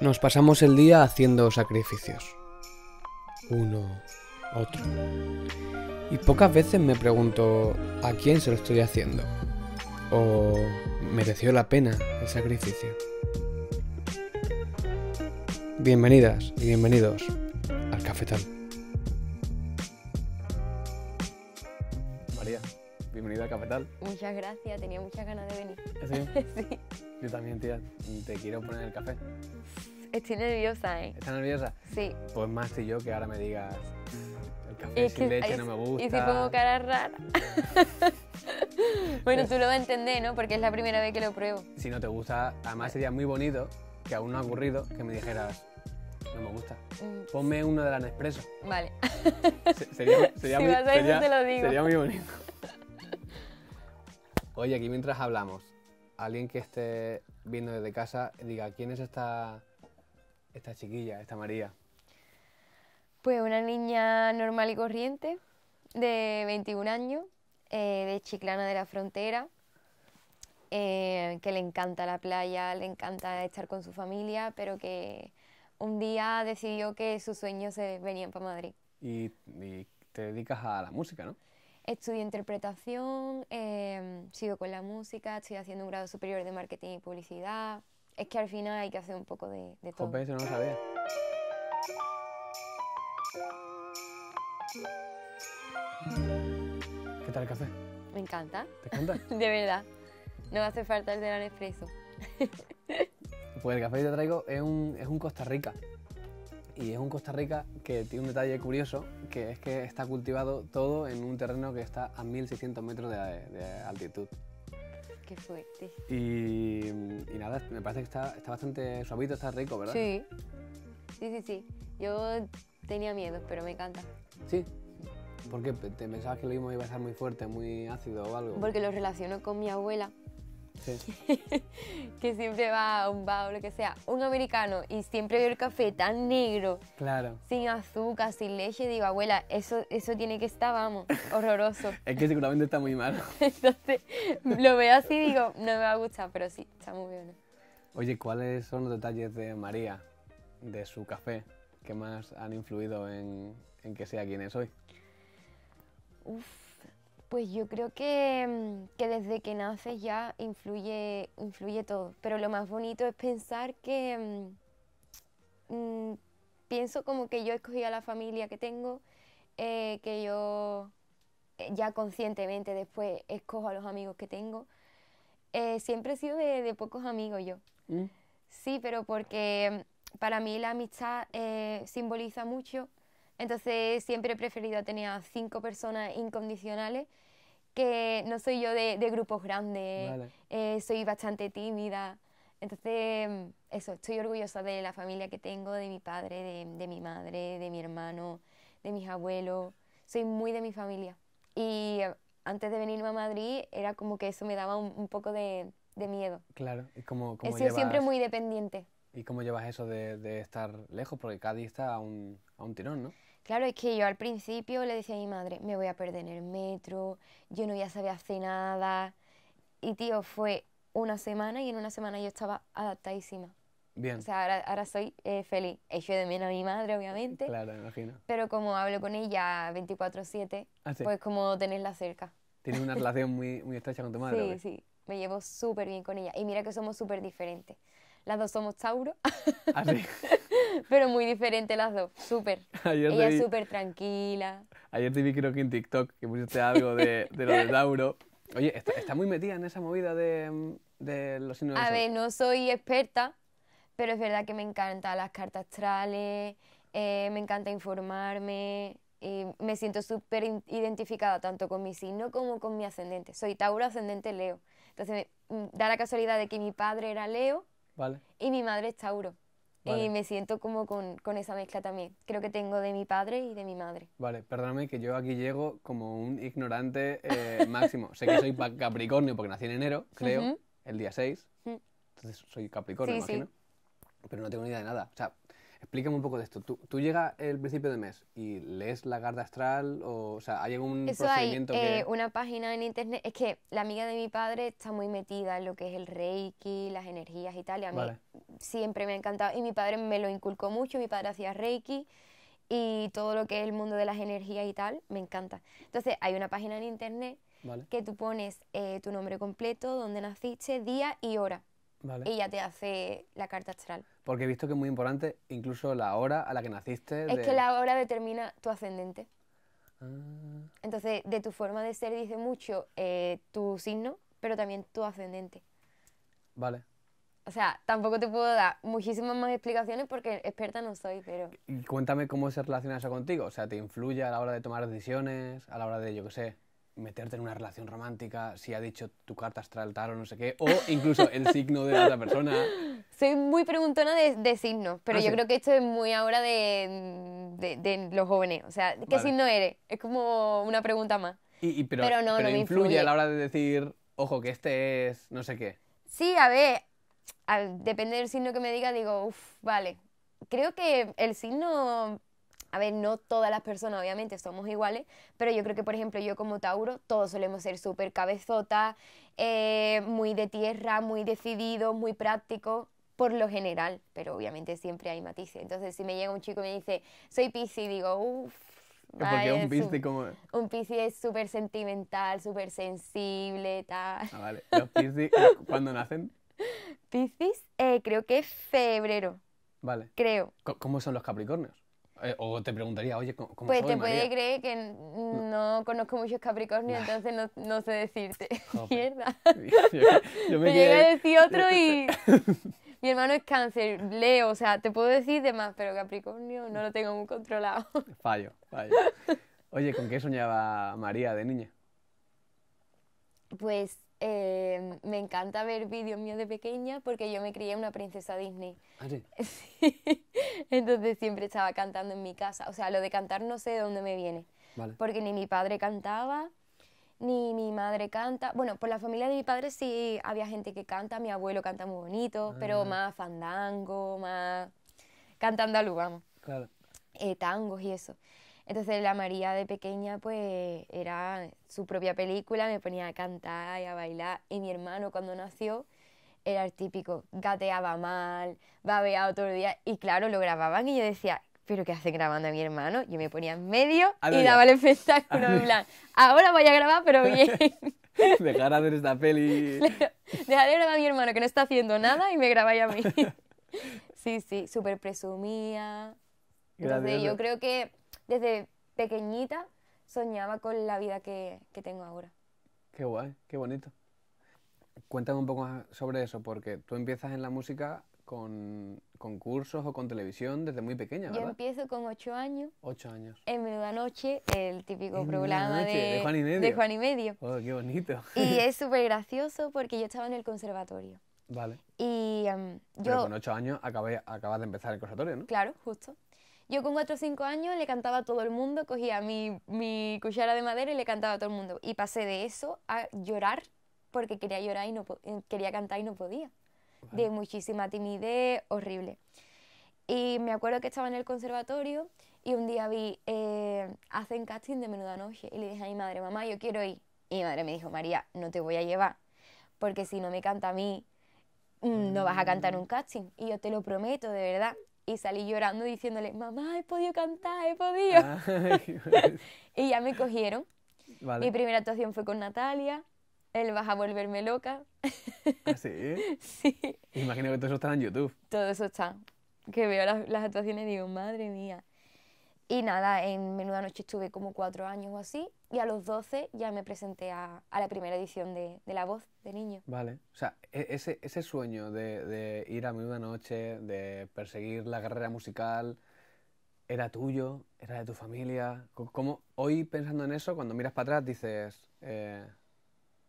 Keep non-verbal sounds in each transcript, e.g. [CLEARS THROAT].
Nos pasamos el día haciendo sacrificios. Uno, otro. Y pocas veces me pregunto a quién se lo estoy haciendo. O mereció la pena el sacrificio. Bienvenidas y bienvenidos al cafetal. capital. Muchas gracias, tenía muchas ganas de venir. ¿Ah, ¿Sí? [LAUGHS] sí. Yo también, tía, te quiero poner el café. Estoy nerviosa, ¿eh? ¿Estás nerviosa? Sí. Pues más que yo que ahora me digas, el café sin leche no me gusta. Y si pongo cara rara. [LAUGHS] bueno, tú lo vas a entender, ¿no? Porque es la primera vez que lo pruebo. Si no te gusta, además sería muy bonito, que aún no ha ocurrido, que me dijeras, no me gusta. Mm. Ponme uno de la Nespresso. Vale. sería, [LAUGHS] si vas a ir, sería, te lo digo. sería muy bonito. Oye, aquí mientras hablamos, alguien que esté viendo desde casa diga, ¿quién es esta, esta chiquilla, esta María? Pues una niña normal y corriente, de 21 años, eh, de Chiclana de la Frontera, eh, que le encanta la playa, le encanta estar con su familia, pero que un día decidió que sus sueños se venían para Madrid. y te dedicas a la música, ¿no? Estudio interpretación, em, sigo con la música, estoy haciendo un grado superior de marketing y publicidad. Es que al final hay que hacer un poco de, de todo. eso no lo sabía. ¿Qué tal el café? Me encanta. ¿Te encanta? [LAUGHS] de verdad. No hace falta el de la Nespresso. pues el café que te traigo es un, es un Costa Rica. Y es un Costa Rica que tiene un detalle curioso, que es que está cultivado todo en un terreno que está a 1600 metros de, altitud. Qué fuerte. Y, nada, me parece que está, está bastante suavito, está rico, ¿verdad? Sí. Sí, sí, sí. Yo tenía miedo, pero me encanta. Sí. ¿Por qué? ¿Te pensabas que lo mismo iba a estar muy fuerte, muy ácido o algo? Porque lo relaciono con mi abuela [LAUGHS] que siempre va a un bar lo que sea, un americano y siempre veo el café tan negro, claro. sin azúcar, sin leche, digo, abuela, eso, eso tiene que estar, vamos, horroroso. [LAUGHS] es que seguramente está muy malo. [LAUGHS] Entonces, lo veo así y digo, no me va a gustar, pero sí, está muy bueno. Oye, ¿cuáles son los detalles de María, de su café, que más han influido en, en que sea quien es hoy? Uf pues yo creo mm, que, desde que naces ya influye, todo, pero lo más bonito es pensar que mm, mm, pienso como que yo escogí a la familia que tengo, eh, que yo eh, ya conscientemente después escojo a los amigos que tengo. Eh, siempre he sido de, pocos amigos yo. Sí, pero porque para mí la amistad simboliza mucho entonces siempre he preferido tener a cinco personas incondicionales que no soy yo de, grupos grandes, eh, soy bastante tímida. Entonces, eso, estoy orgullosa de la familia que tengo, de mi padre, de, mi madre, de mi hermano, de mis abuelos. Soy muy de mi familia. Y antes de venirme a Madrid era como que eso me daba un, poco de, miedo. Claro, Es como... He sido siempre muy dependiente. ¿Y cómo llevas eso de, estar lejos? Porque Cádiz está a un, a un tirón, ¿no? Claro, es que yo al principio le decía a mi madre, me voy a perder en el metro, yo no ya sabía hacer nada. Y tío, fue una semana y en una semana yo estaba adaptadísima. Bien. O sea, ahora, ahora soy eh, feliz. Echo de menos a mi madre, obviamente. Claro, me imagino. Pero como hablo con ella 24-7, ah, pues como tenerla cerca. Tienes una [LAUGHS] relación muy, muy estrecha con tu madre. Sí, pues. sí. Me llevo súper bien con ella. Y mira que somos súper diferentes. Las dos somos Tauro. Ah, [LAUGHS] pero muy diferente las dos, súper. [LAUGHS] Ella es súper tranquila. Ayer te vi creo que en TikTok que pusiste algo de, lo de Tauro. Oye, está, muy metida en esa movida de, de los signos A ver, no soy experta, pero es verdad que me encantan las cartas astrales, eh, me encanta informarme, eh, me siento súper identificada tanto con mi signo como con mi ascendente. Soy Tauro ascendente Leo. Entonces me, mm, da la casualidad de que mi padre era Leo y mi madre es Tauro. Y me siento como con, esa mezcla también. Creo que tengo de mi padre y de mi madre. Vale, perdóname que yo aquí llego como un ignorante eh, máximo. sé que soy Capricornio porque nací en enero, creo, el día 6. Entonces soy Capricornio, imagino. Pero no tengo ni idea de nada. O sea, Explícame un poco de esto. Tú, llegas el principio de mes y lees la carta astral o, sea, hay algún procedimiento hay, eh, que... una página en internet. Es que la amiga de mi padre está muy metida en lo que es el reiki, las energías y tal. Y a mí siempre me ha encantado. Y mi padre me lo inculcó mucho. Mi padre hacía reiki y todo lo que es el mundo de las energías y tal, me encanta. Entonces, hay una página en internet que tú pones eh, tu nombre completo, dónde naciste, día y hora. Vale. Y ya te hace la carta astral. Porque he visto que es muy importante incluso la hora a la que naciste. Es que la hora determina tu ascendente. Ah. Entonces, de tu forma de ser dice mucho eh, tu signo, pero también tu ascendente. Vale. O sea, tampoco te puedo dar muchísimas más explicaciones porque experta no soy, pero... Y cuéntame cómo se relaciona eso contigo. O sea, ¿te influye a la hora de tomar decisiones, a la hora de, yo qué sé, meterte en una relación romántica si ha dicho tu carta astral tal o no sé qué, o incluso el signo de la otra persona. [LAUGHS] Soy muy preguntona de, signos, pero ah, yo creo que esto es muy ahora de, los jóvenes. O sea, ¿qué signo eres? Es como una pregunta más. Y, pero, no, influye, a la hora de decir, ojo, que este es no sé qué. Sí, a ver, al, depende del signo que me diga, digo, uff, vale. Creo que el signo a ver, no todas las personas obviamente somos iguales, pero yo creo que por ejemplo yo como Tauro, todos solemos ser súper cabezota, eh, muy de tierra, muy decidido, muy práctico, por lo general, pero obviamente siempre hay matices. Entonces si me llega un chico y me dice, soy Piscis, digo, uff. Porque un Piscis como... Un Piscis es súper sentimental, súper sensible, tal. Ah, vale. ¿Los Piscis eh, [LAUGHS] cuándo nacen? Piscis eh, creo que es febrero. Vale. Creo. ¿Cómo son los Capricornios? Eh, o te preguntaría, oye, ¿cómo, cómo Pues te puede creer que mm. no, conozco muchos Capricornios, entonces no, sé decirte. [LAUGHS] Ah, Mierda. [LAUGHS] Yo, me, llega a decir [LAUGHS] otro y... Mi hermano es cáncer, Leo, o sea, te puedo decir demás, pero Capricornio no lo tengo muy controlado. Fallo, fallo. Oye, ¿con qué soñaba María de niña? Pues Em, me encanta ver vídeos míos de pequeña porque yo me crié una princesa Disney. Ah, [LAUGHS] Entonces siempre estaba cantando en mi casa. O sea, lo de cantar no sé de dónde me viene. Porque ni mi padre cantaba, ni mi madre canta. Bueno, por la familia de mi padre sí había gente que canta. Mi abuelo canta muy bonito, ah. pero más fandango, más... cantando andaluz, vamos. Claro. Eh, tangos y eso. Entonces la María de pequeña pues era su propia película, me ponía a cantar y a bailar. Y mi hermano cuando nació era el típico, gateaba mal, babeaba todo el día. Y claro, lo grababan y yo decía, pero ¿qué hace grabando a mi hermano? Yo me ponía en medio y daba el espectáculo. En plan, ahora voy a grabar, pero bien. [LAUGHS] Dejar de hacer esta peli. dejar de grabar a mi hermano que no está haciendo nada y me grabáis a mí. [LAUGHS] sí, sí, súper presumía. Entonces yo creo que desde pequeñita soñaba con la vida que, que tengo ahora. Qué guay, qué bonito. Cuéntame un poco más sobre eso, porque tú empiezas en la música con, con, cursos o con televisión desde muy pequeña, ¿verdad? Yo empiezo con ocho años. Ocho años. En Menuda Noche, el típico programa de, de, Juan y Medio. y Oh, qué bonito. Y [LAUGHS] es súper gracioso porque yo estaba en el conservatorio. Vale. Y em, yo... Pero con ocho años acabé, acabas de empezar el conservatorio, ¿no? Claro, justo. Yo con 4 o 5 años le cantaba a todo el mundo, cogía mi, mi cuchara de madera y le cantaba a todo el mundo. Y pasé de eso a llorar porque quería llorar y no eh, quería cantar y no podía. De muchísima timidez, horrible. Y me acuerdo que estaba en el conservatorio y un día vi, eh, hacen casting de menuda noche. Y le dije a mi madre, mamá, yo quiero ir. Y mi madre me dijo, María, no te voy a llevar, porque si no me canta a mí, mm, no vas a cantar mm. un casting. Y yo te lo prometo, de verdad y salí llorando diciéndole, mamá, he podido cantar, he podido. Ah, [LAUGHS] [LAUGHS] pues. y ya me cogieron. Mi primera actuación fue con Natalia, él vas a volverme loca. ¿Ah, sí? [LAUGHS] sí. Imagino que todo eso está en YouTube. Todo eso está. Que veo las, las actuaciones y digo, madre mía. Y nada, en Menuda Noche estuve como cuatro años o así, y a los doce ya me presenté a, la primera edición de, de, La Voz de Niño. Vale, o sea, e, ese, ese sueño de, ir a Menuda Noche, de perseguir la carrera musical, ¿era tuyo? ¿Era de tu familia? ¿Cómo, hoy pensando en eso, cuando miras para atrás, dices, eh,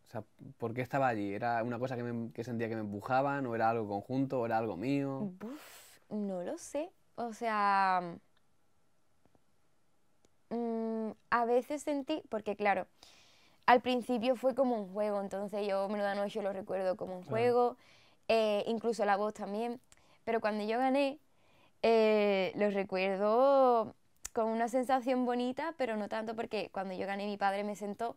o sea, ¿por qué estaba allí? ¿Era una cosa que, me, que, sentía que me empujaban, o era algo conjunto, o era algo mío? Uf, no lo sé, o sea Mm, a veces sentí, porque claro, al principio fue como un juego, entonces yo Menuda Noche lo recuerdo como un juego, eh, incluso la voz también, pero cuando yo gané, eh, lo recuerdo con una sensación bonita, pero no tanto porque cuando yo gané mi padre me sentó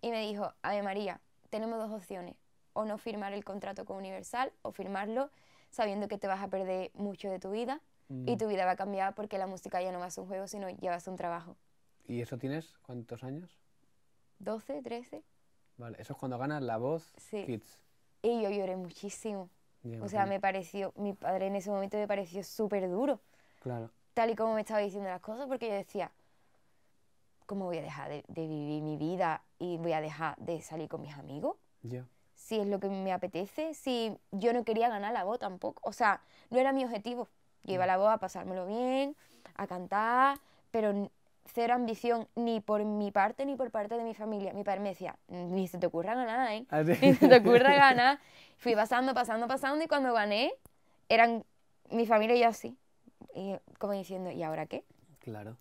y me dijo, Ave María, tenemos dos opciones, o no firmar el contrato con Universal o firmarlo sabiendo que te vas a perder mucho de tu vida y mm. tu vida va a cambiar porque la música ya no va a ser un juego, sino ya va a ser un trabajo. ¿Y eso tienes cuántos años? 12, 13. Vale, eso es cuando ganas la voz sí. Kids. Y yo lloré muchísimo. o sea, me pareció, mi padre en ese momento me pareció súper duro. Claro. Tal y como me estaba diciendo las cosas, porque yo decía, ¿cómo voy a dejar de, vivir mi vida y voy a dejar de salir con mis amigos? Si es lo que me apetece, si yo no quería ganar la voz tampoco. O sea, no era mi objetivo. Yo la voz a pasármelo bien, a cantar, pero cero ambición, ni por mi parte ni por parte de mi familia. Mi padre me decía, ni se te ocurra ganar, ¿eh? Ah, [LAUGHS] ni se te ocurra [LAUGHS] ganar. Fui pasando, pasando, pasando y cuando gané, eran mi familia y yo así. como diciendo, ¿y ahora qué? Claro.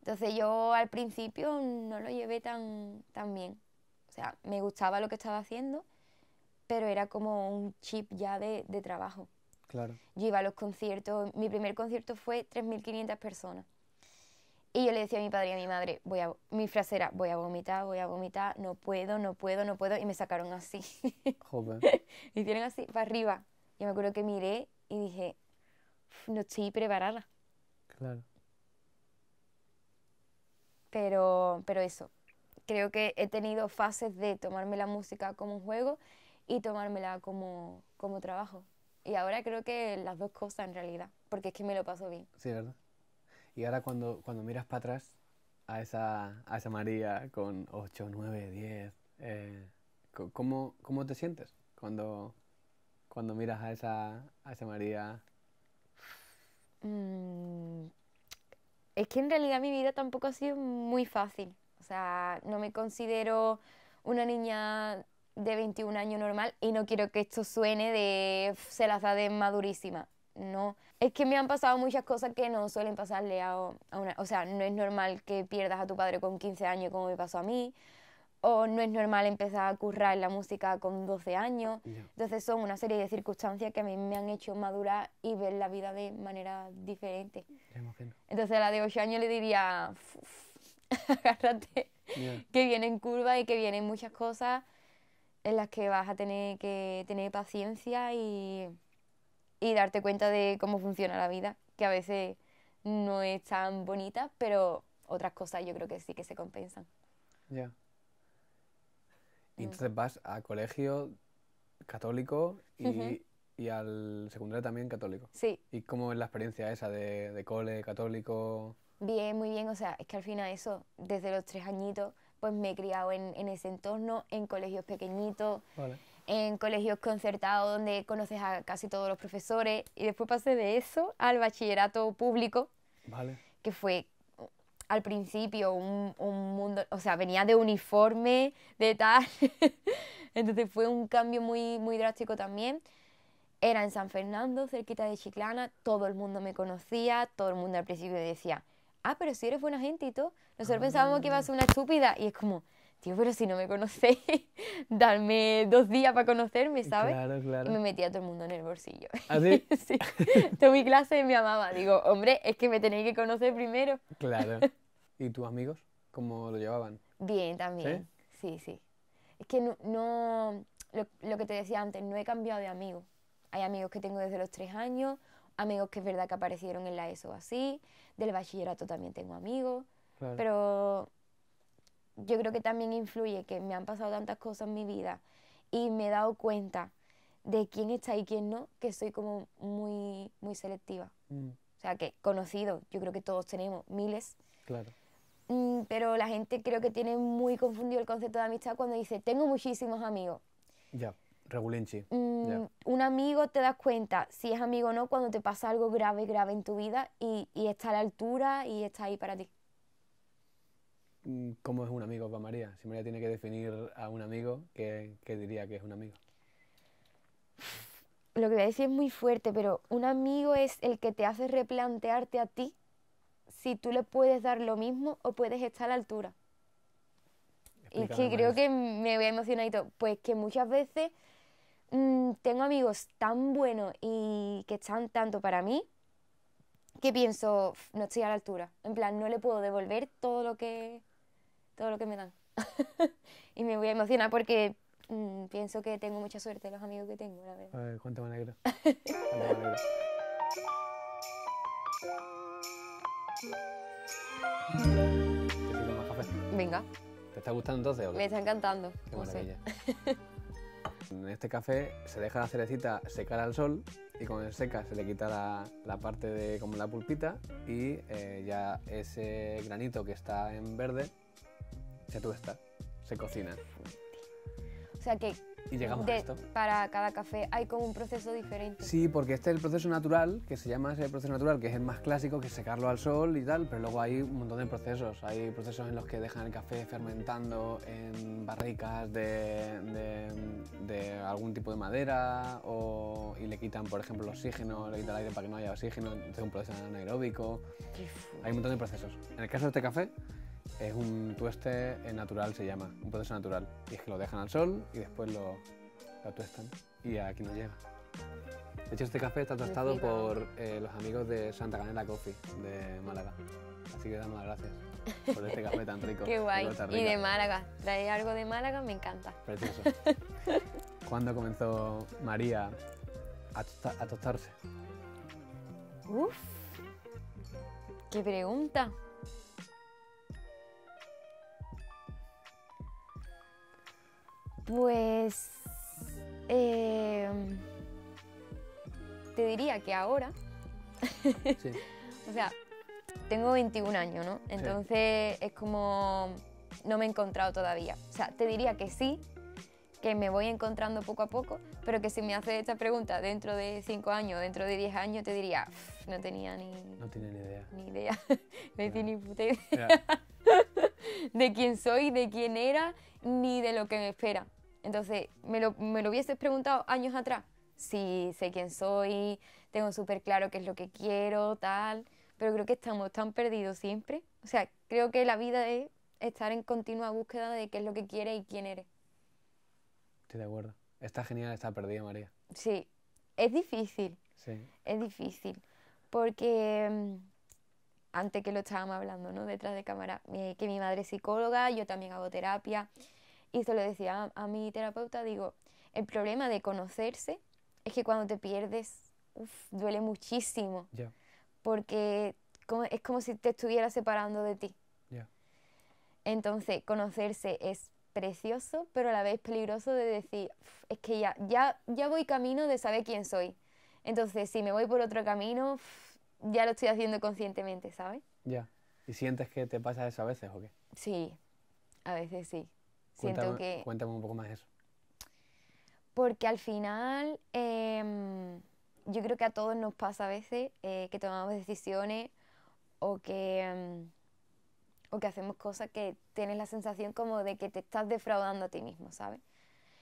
Entonces yo al principio no lo llevé tan, tan bien. O sea, me gustaba lo que estaba haciendo, pero era como un chip ya de, de trabajo. Claro. Yo iba a los conciertos, mi primer concierto fue 3.500 personas. Y yo le decía a mi padre y a mi madre, voy a, mi frase era, voy a vomitar, voy a vomitar, no puedo, no puedo, no puedo. Y me sacaron así. Joder. me hicieron así, para arriba. Yo me acuerdo que miré y dije, no estoy preparada. Claro. Pero, pero eso, creo que he tenido fases de tomarme la música como un juego y tomármela como, como trabajo. Y ahora creo que las dos cosas en realidad, porque es que me lo paso bien. Sí, ¿verdad? Y ahora cuando, cuando miras para atrás a esa, a María con 8, 9, 10, eh, ¿cómo, ¿cómo, te sientes cuando, cuando miras a esa, a esa María? Mm, es que en realidad mi vida tampoco ha sido muy fácil. O sea, no me considero una niña de 21 años normal y no quiero que esto suene de se las da de madurísima no. Es que me han pasado muchas cosas que no suelen pasarle a, a una... O sea, no es normal que pierdas a tu padre con 15 años como me pasó a mí. O no es normal empezar a currar la música con 12 años. Entonces son una serie de circunstancias que a mí me han hecho madurar y ver la vida de manera diferente. Entonces a la de 8 años le diría, [LAUGHS] agárrate, que vienen curvas y que vienen muchas cosas en las que vas a tener que tener paciencia y y darte cuenta de cómo funciona la vida, que a veces no es tan bonita, pero otras cosas yo creo que sí que se compensan. Ya. Mm. Y entonces vas a colegio católico y, al secundario también católico. Sí. ¿Y cómo es la experiencia esa de, cole católico? Bien, muy bien. O sea, es que al final eso, desde los tres añitos, pues me he criado en, en ese entorno, en colegios pequeñitos. Vale en colegios concertados donde conoces a casi todos los profesores y después pasé de eso al bachillerato público, vale. que fue al principio un, un, mundo, o sea, venía de uniforme, de tal, [LAUGHS] entonces fue un cambio muy, muy drástico también. Era en San Fernando, cerquita de Chiclana, todo el mundo me conocía, todo el mundo al principio decía, ah, pero si eres buena gente y nosotros pensábamos que ibas a ser una estúpida y es como, tío, pero si no me conocéis, [LAUGHS] darme dos días para conocerme, ¿sabes? Claro, claro. me metía todo el mundo en el bolsillo. ¿Así? ¿Ah, sí. [LAUGHS] Tomé mi clase me amaba. Digo, hombre, es que me tenéis que conocer primero. Claro. [LAUGHS] ¿Y tus amigos? ¿Cómo lo llevaban? Bien, también. Sí, sí. sí. Es que no, lo, que te decía antes, no he cambiado de amigo. Hay amigos que tengo desde los tres años, amigos que es verdad que aparecieron en la ESO así, del bachillerato también tengo amigos, claro. pero yo creo que también influye que me han pasado tantas cosas en mi vida y me he dado cuenta de quién está y quién no, que soy como muy, muy selectiva. Mm. O sea, que conocido, yo creo que todos tenemos miles. Claro. Mm, pero la gente creo que tiene muy confundido el concepto de amistad cuando dice, tengo muchísimos amigos. Ya, regulenchi. Mm, un amigo te das cuenta si es amigo o no cuando te pasa algo grave, grave en tu vida y, y está a la altura y está ahí para ti. ¿Cómo es un amigo para María? Si María tiene que definir a un amigo, ¿qué, diría que es un amigo? Lo que voy a decir es muy fuerte, pero un amigo es el que te hace replantearte a ti si tú le puedes dar lo mismo o puedes estar a la altura. y que creo que me voy a emocionar Pues que muchas veces mm, tengo amigos tan buenos y que están tanto para mí que pienso, no estoy a la altura. En plan, no le puedo devolver todo lo que todo lo que me dan. [LAUGHS] y me voy a emocionar porque mm, pienso que tengo mucha suerte los amigos que tengo, cuánto me alegro. cuánto me alegro. Venga. ¿Te está gustando entonces? O qué? Me está encantando. Qué maravilla. en este café se deja la cerecita secar al sol y cuando se seca se le quita la, parte de como la pulpita y eh, ya ese granito que está en verde se tuesta, se cocina. O sea que y llegamos a esto. Para cada café hay como un proceso diferente. Sí, porque este es el proceso natural, que se llama ese proceso natural, que es el más clásico, que es secarlo al sol y tal, pero luego hay un montón de procesos. Hay procesos en los que dejan el café fermentando en barricas de, de, algún tipo de madera o, y le quitan, por ejemplo, el oxígeno, le quitan el aire para que no haya oxígeno, es un proceso anaeróbico. Hay un montón de procesos. En el caso de este café, es un tueste natural, se llama, un proceso natural. Y es que lo dejan al sol y después lo, tuestan y aquí nos llega. De hecho, este café está tostado por eh, los amigos de Santa Canela Coffee de Málaga. Así que damos las gracias por este café tan rico. [LAUGHS] Qué guay. Y de Málaga. Traer algo de Málaga me encanta. Precioso. [LAUGHS] ¿Cuándo comenzó María a, a tostarse? Uf, qué pregunta. Pues eh, te diría que ahora, sí. [LAUGHS] o sea, tengo 21 años, ¿no? Entonces es como no me he encontrado todavía. O sea, te diría que sí, que me voy encontrando poco a poco, pero que si me haces esta pregunta dentro de 5 años, dentro de 10 años, te diría, no tenía ni... No ni idea. Ni idea, [LAUGHS] no tenía ni puta idea de quién soy, de quién era, ni de lo que me espera. Entonces, me lo, me hubieses preguntado años atrás. Si sé quién soy, tengo súper claro qué es lo que quiero, tal, pero creo que estamos tan perdidos siempre. O sea, creo que la vida es estar en continua búsqueda de qué es lo que quieres y quién eres. Estoy de acuerdo. Está genial estar perdida, María. Sí, es difícil. Sí. Es difícil. Porque mm, antes que lo estábamos hablando, ¿no? Detrás de cámara, eh, que mi madre es psicóloga, yo también hago terapia, y se lo decía a, mi terapeuta, digo, el problema de conocerse es que cuando te pierdes, uf, duele muchísimo, porque es como si te estuviera separando de ti. Entonces, conocerse es precioso, pero a la vez peligroso de decir, es que ya, ya, ya voy camino de saber quién soy. Entonces, si me voy por otro camino, ya lo estoy haciendo conscientemente, ¿sabes? Ya. ¿Y sientes que te pasa eso a veces o qué? Sí, a veces sí. Cuéntame, Siento que... Cuéntame un poco más eso. Porque al final, em, yo creo que a todos nos pasa a veces eh, que tomamos decisiones o que, em, o que hacemos cosas que tienes la sensación como de que te estás defraudando a ti mismo, ¿sabes?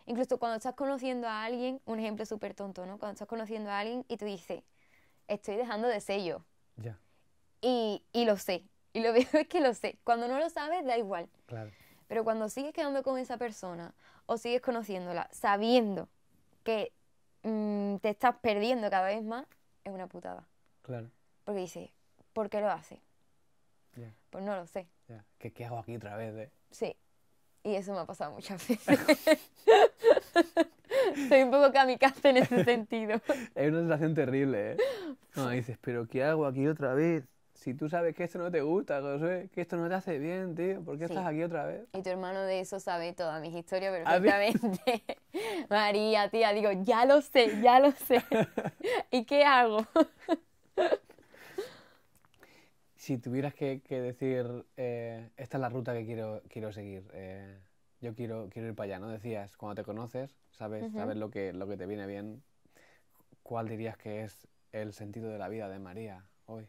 Incluso cuando estás conociendo a alguien, un ejemplo súper tonto, ¿no? Cuando estás conociendo a alguien y tú dices, estoy dejando de ser yo. Ya. Y, lo sé. Y lo [LAUGHS] veo es que lo sé. Cuando no lo sabes, da igual. Claro. Pero cuando sigues quedando con esa persona o sigues conociéndola sabiendo que mm, te estás perdiendo cada vez más, es una putada. Claro. Porque dices, ¿por qué lo hace? Pues no lo sé. que ¿Qué, ¿Qué, hago aquí otra vez? Eh? Sí. Y eso me ha pasado muchas veces. [LAUGHS] Soy un poco kamikaze en ese sentido. es [LAUGHS] una situación terrible, ¿eh? No, dices, pero ¿qué hago aquí otra vez? Si tú sabes que esto no te gusta, José, que esto no te hace bien, tío, ¿por qué estás aquí otra vez? Y tu hermano de eso sabe todas mis historias perfectamente. [LAUGHS] María, tía, digo, ya lo sé, ya lo sé. [LAUGHS] ¿Y qué hago? si tuvieras que, decir, eh, esta es la ruta que quiero, quiero seguir, eh, yo quiero, quiero ir para allá, ¿no? Decías, cuando te conoces, sabes, lo que, lo que te viene bien. ¿Cuál dirías que es el sentido de la vida de María hoy?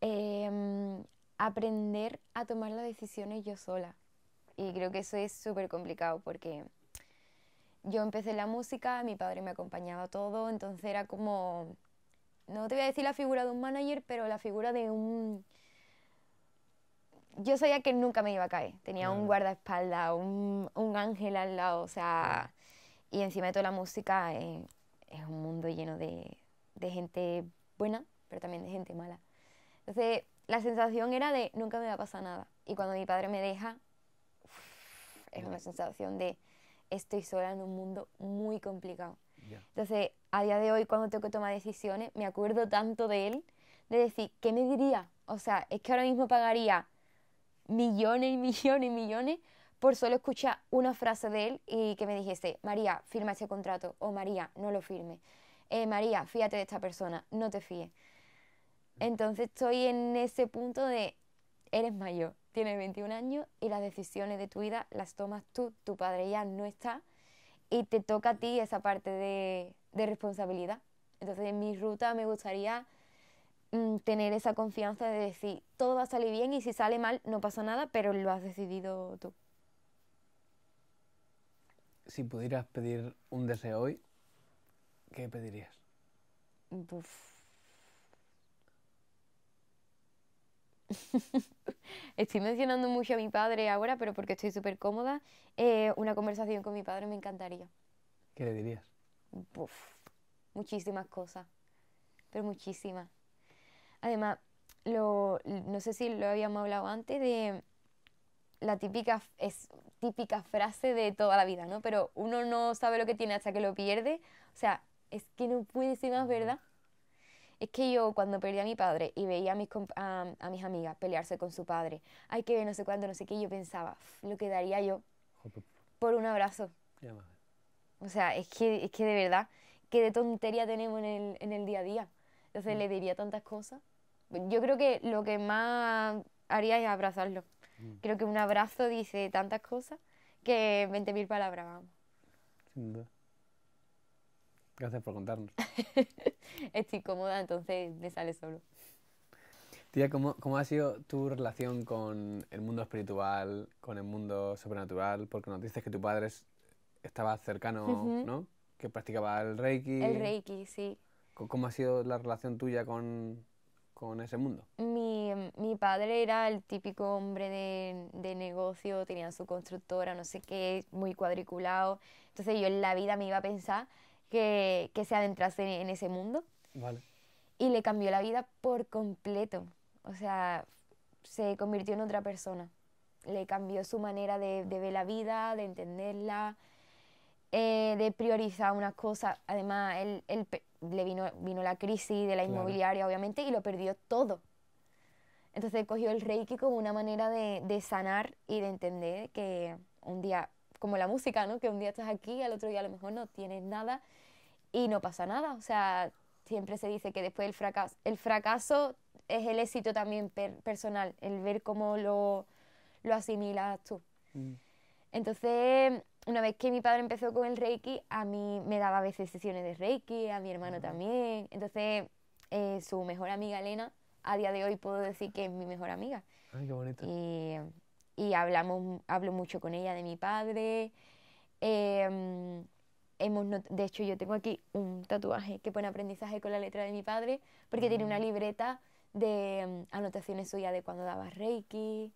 Em, aprender a tomar las decisiones yo sola. Y creo que eso es súper complicado porque yo empecé la música, mi padre me acompañaba todo, entonces era como, no te voy a decir la figura de un manager, pero la figura de un yo sabía que nunca me iba a caer. Tenía un guardaespaldas, un, un, ángel al lado, o sea, y encima de toda la música eh, es un mundo lleno de, gente buena, pero también de gente mala. Entonces, la sensación era de nunca me va a pasar nada. Y cuando mi padre me deja, es una sensación de estoy sola en un mundo muy complicado. Entonces, a día de hoy, cuando tengo que tomar decisiones, me acuerdo tanto de él, de decir, ¿qué me diría? O sea, es que ahora mismo pagaría millones y millones y millones por solo escuchar una frase de él y que me dijese, María, firma ese contrato o María, no lo firme. Eh, María, fíjate de esta persona, no te fíes. Entonces estoy en ese punto de, eres mayor, tienes 21 años y las decisiones de tu vida las tomas tú, tu padre ya no está y te toca a ti esa parte de, de responsabilidad. Entonces en mi ruta me gustaría Mm, tener esa confianza de decir, todo va a salir bien y si sale mal no pasa nada, pero lo has decidido tú. Si pudieras pedir un deseo hoy, ¿qué pedirías? [LAUGHS] estoy mencionando mucho a mi padre ahora, pero porque estoy súper cómoda. Eh, una conversación con mi padre me encantaría. ¿Qué le dirías? muchísimas cosas, pero muchísimas. Además, no sé si lo habíamos hablado antes de la típica, típica frase de toda la vida, ¿no? Pero uno no sabe lo que tiene hasta que lo pierde. O sea, es que no puede ser más verdad. Es que yo cuando perdí a mi padre y veía a mis, a, mis amigas pelearse con su padre, hay que no sé cuándo, no sé qué, yo pensaba, lo que daría yo por un abrazo. O sea, es que, es que de verdad, qué tontería tenemos en el, día a día. Entonces mm. le diría tantas cosas yo creo que lo que más haría es abrazarlo. Mm. Creo que un abrazo dice tantas cosas que 20.000 palabras, vamos. Sin duda. Gracias por contarnos. [LAUGHS] Estoy cómoda, entonces me sale solo. Tía, ¿cómo, ¿cómo, ha sido tu relación con el mundo espiritual, con el mundo sobrenatural? Porque nos dices que tu padre estaba cercano, ¿no? Que practicaba el Reiki. El Reiki, sí. ¿Cómo ha sido la relación tuya con, en ese mundo? Mi, mi padre era el típico hombre de, de, negocio, tenía su constructora, no sé qué, muy cuadriculado. Entonces yo en la vida me iba a pensar que, que se adentrase en ese mundo. Vale. Y le cambió la vida por completo. O sea, se convirtió en otra persona. Le cambió su manera de, de ver la vida, de entenderla, eh, de priorizar unas cosas. Además, le vino, vino la crisis de la inmobiliaria, obviamente, y lo perdió todo. Entonces cogió el reiki como una manera de, sanar y de entender que un día, como la música, ¿no? Que un día estás aquí, al otro día a lo mejor no tienes nada y no pasa nada. O sea, siempre se dice que después del fracaso, el fracaso es el éxito también personal, el ver cómo lo, lo asimilas tú. Mm. Entonces, una vez que mi padre empezó con el Reiki, a mí me daba a veces sesiones de Reiki, a mi hermano también. Entonces, eh, su mejor amiga Elena, a día de hoy puedo decir que es mi mejor amiga. Ay, qué bonita. Y, y hablamos, hablo mucho con ella de mi padre. Em, hemos de hecho, yo tengo aquí un tatuaje que pone aprendizaje con la letra de mi padre, porque tiene una libreta de em, anotaciones suyas de cuando daba Reiki,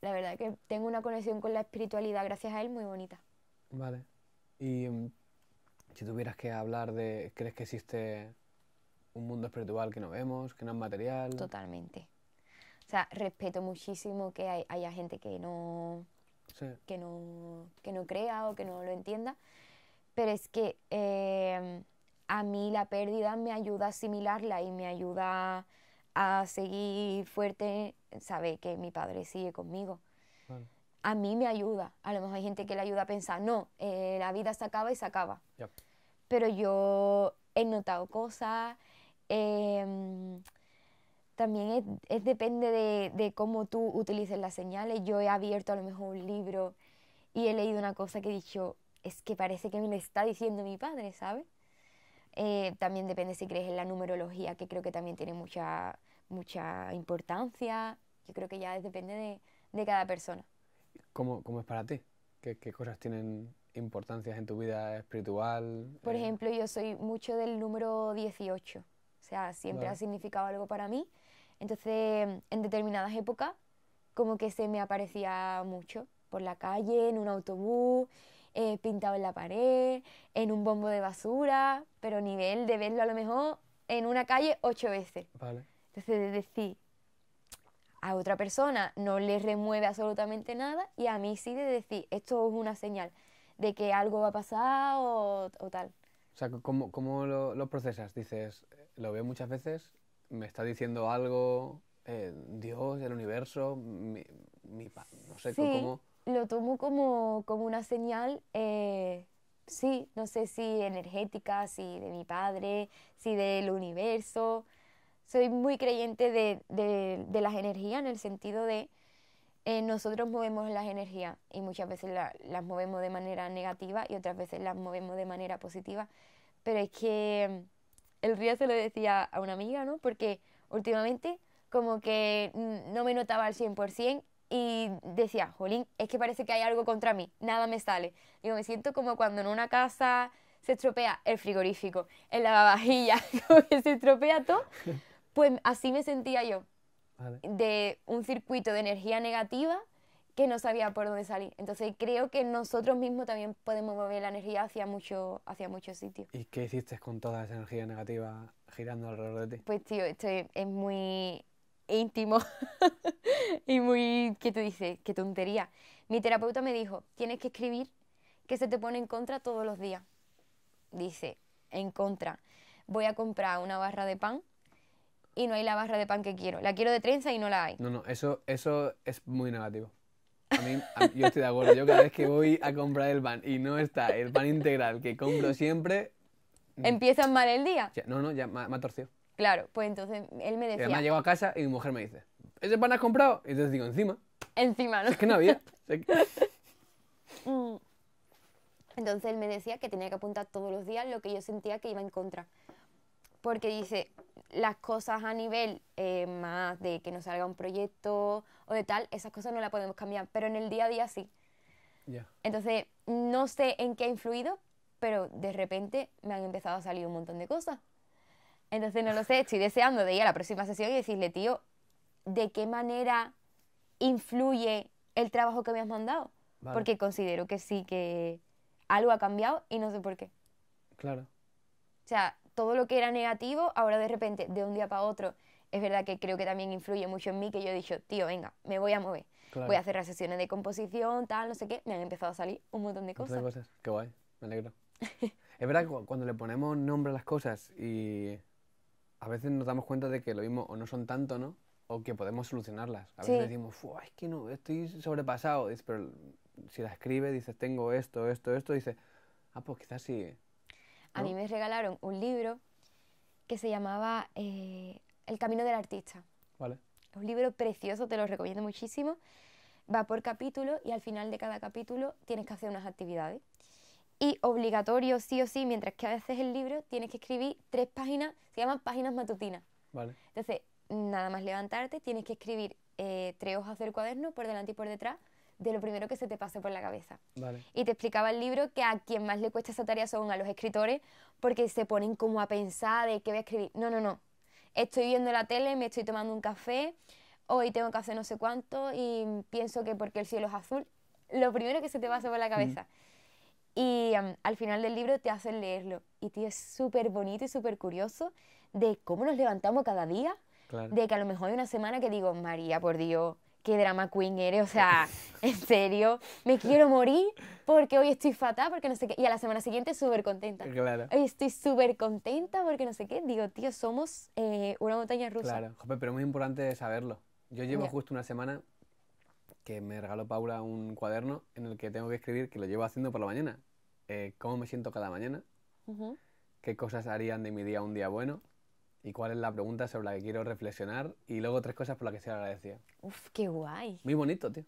la verdad que tengo una conexión con la espiritualidad gracias a él muy bonita. Vale. Y mm, si tuvieras que hablar de, ¿crees que existe un mundo espiritual que no vemos, que no es material? Totalmente. O sea, respeto muchísimo que haya gente que no, sí. que no, que no crea o que no lo entienda, pero es que eh, a mí la pérdida me ayuda a asimilarla y me ayuda a seguir fuerte, sabe que mi padre sigue conmigo. A mí me ayuda. A lo mejor hay gente que le ayuda a pensar, no, eh, la vida se acaba y se acaba. Pero yo he notado cosas. Em, también es, depende de, de, cómo tú utilices las señales. Yo he abierto a lo mejor un libro y he leído una cosa que he dicho, es que parece que me lo está diciendo mi padre, ¿sabes? Eh, también depende si crees en la numerología, que creo que también tiene mucha, mucha importancia. Yo creo que ya depende de, de cada persona. ¿Cómo, ¿Cómo, es para ti? ¿Qué, cosas tienen importancia en tu vida espiritual? Por eh, ejemplo, yo soy mucho del número 18. O sea, siempre ha significado algo para mí. Entonces, en determinadas épocas, como que se me aparecía mucho por la calle, en un autobús, eh, pintado en la pared, en un bombo de basura, pero nivel de verlo a lo mejor en una calle ocho veces. Vale. Entonces, de decir, a otra persona no le remueve absolutamente nada y a mí sí de decir, esto es una señal de que algo va a pasar o, tal. O sea, ¿cómo, cómo lo, procesas? Dices, eh, lo veo muchas veces, me está diciendo algo, eh, Dios, el universo, mi, no sé sí, cómo... Lo tomo como, como una señal, eh, sí, no sé si energética, si de mi padre, si del universo, soy muy creyente de, las energías en el sentido de eh, nosotros movemos las energías y muchas veces las movemos de manera negativa y otras veces las movemos de manera positiva. Pero es que el río se lo decía a una amiga, ¿no? Porque últimamente como que no me notaba al 100% y decía, jolín, es que parece que hay algo contra mí, nada me sale. Digo, me siento como cuando en una casa se estropea el frigorífico, el lavavajillas, [LAUGHS] se estropea todo. [LAUGHS] Pues así me sentía yo, de un circuito de energía negativa que no sabía por dónde salir. Entonces creo que nosotros mismos también podemos mover la energía hacia, mucho, hacia muchos sitios. ¿Y qué hiciste con toda esa energía negativa girando alrededor de ti? Pues tío, esto es, muy íntimo [LAUGHS] y muy, ¿qué te dice? Qué tontería. Mi terapeuta me dijo, tienes que escribir que se te pone en contra todos los días. Dice, en contra. Voy a comprar una barra de pan y no hay la barra de pan que quiero. La quiero de trenza y no la hay. No, no, eso, eso es muy negativo. A mí, yo estoy de acuerdo. Yo cada vez que voy a comprar el pan y no está el pan integral que compro siempre. Mm. ¿Empiezas mal el día? no, no, ya me, ha torcido. Claro, pues entonces él me decía. Y además llego a casa y mi mujer me dice: ¿Ese pan has comprado? Y entonces digo: encima. Encima, ¿no? Es que no había. [LAUGHS] Mm. Entonces él me decía que tenía que apuntar todos los días lo que yo sentía que iba en contra porque dice las cosas a nivel eh, más de que nos salga un proyecto o de tal, esas cosas no las podemos cambiar, pero en el día a día sí. Entonces, no sé en qué ha influido, pero de repente me han empezado a salir un montón de cosas. Entonces, no lo sé, estoy deseando de ir a la próxima sesión y decirle, tío, ¿de qué manera influye el trabajo que me has mandado? Porque considero que sí, que algo ha cambiado y no sé por qué. Claro. O sea, todo lo que era negativo, ahora de repente, de un día para otro, es verdad que creo que también influye mucho en mí, que yo he dicho, tío, venga, me voy a mover. Voy a hacer sesiones de composición, tal, no sé qué. Me han empezado a salir un montón de cosas. cosas. Qué guay, me alegro. [LAUGHS] es verdad que cuando le ponemos nombre a las cosas y a veces nos damos cuenta de que lo mismo o no son tanto, ¿no? O que podemos solucionarlas. A veces decimos, es que no, estoy sobrepasado. Pero si la escribe, dices, tengo esto, esto, esto, dices, ah, pues quizás sí a mí me regalaron un libro que se llamaba eh, El Camino del Artista. Vale. Es un libro precioso, te lo recomiendo muchísimo. Va por capítulo y al final de cada capítulo tienes que hacer unas actividades. Y obligatorio, sí o sí, mientras que a veces el libro tienes que escribir tres páginas, se llaman páginas matutinas. Vale. Entonces, nada más levantarte, tienes que escribir eh, tres hojas del cuaderno por delante y por detrás de lo primero que se te pase por la cabeza. Y te explicaba el libro que a quien más le cuesta esa tarea son a los escritores porque se ponen como a pensar de qué voy a escribir. No, no, no. Estoy viendo la tele, me estoy tomando un café, hoy tengo que hacer no sé cuánto y pienso que porque el cielo es azul, lo primero que se te pasa por la mm. cabeza. Y um, al final del libro te hacen leerlo. Y es súper bonito y súper curioso de cómo nos levantamos cada día. De que a lo mejor hay una semana que digo, María, por Dios, qué drama queen eres, o sea, [LAUGHS] en serio, me quiero morir porque hoy estoy fatal, porque no sé qué, y a la semana siguiente súper contenta. Claro. Hoy estoy súper contenta porque no sé qué, digo, tío, somos eh, una montaña rusa. Claro, pero es muy importante saberlo. Yo llevo justo una semana que me regaló Paula un cuaderno en el que tengo que escribir, que lo llevo haciendo por la mañana, eh, cómo me siento cada mañana, qué cosas harían de mi día un día bueno, y cuál es la pregunta sobre la que quiero reflexionar y luego tres cosas por las que estoy agradecía Uf, qué guay. Muy bonito, tío.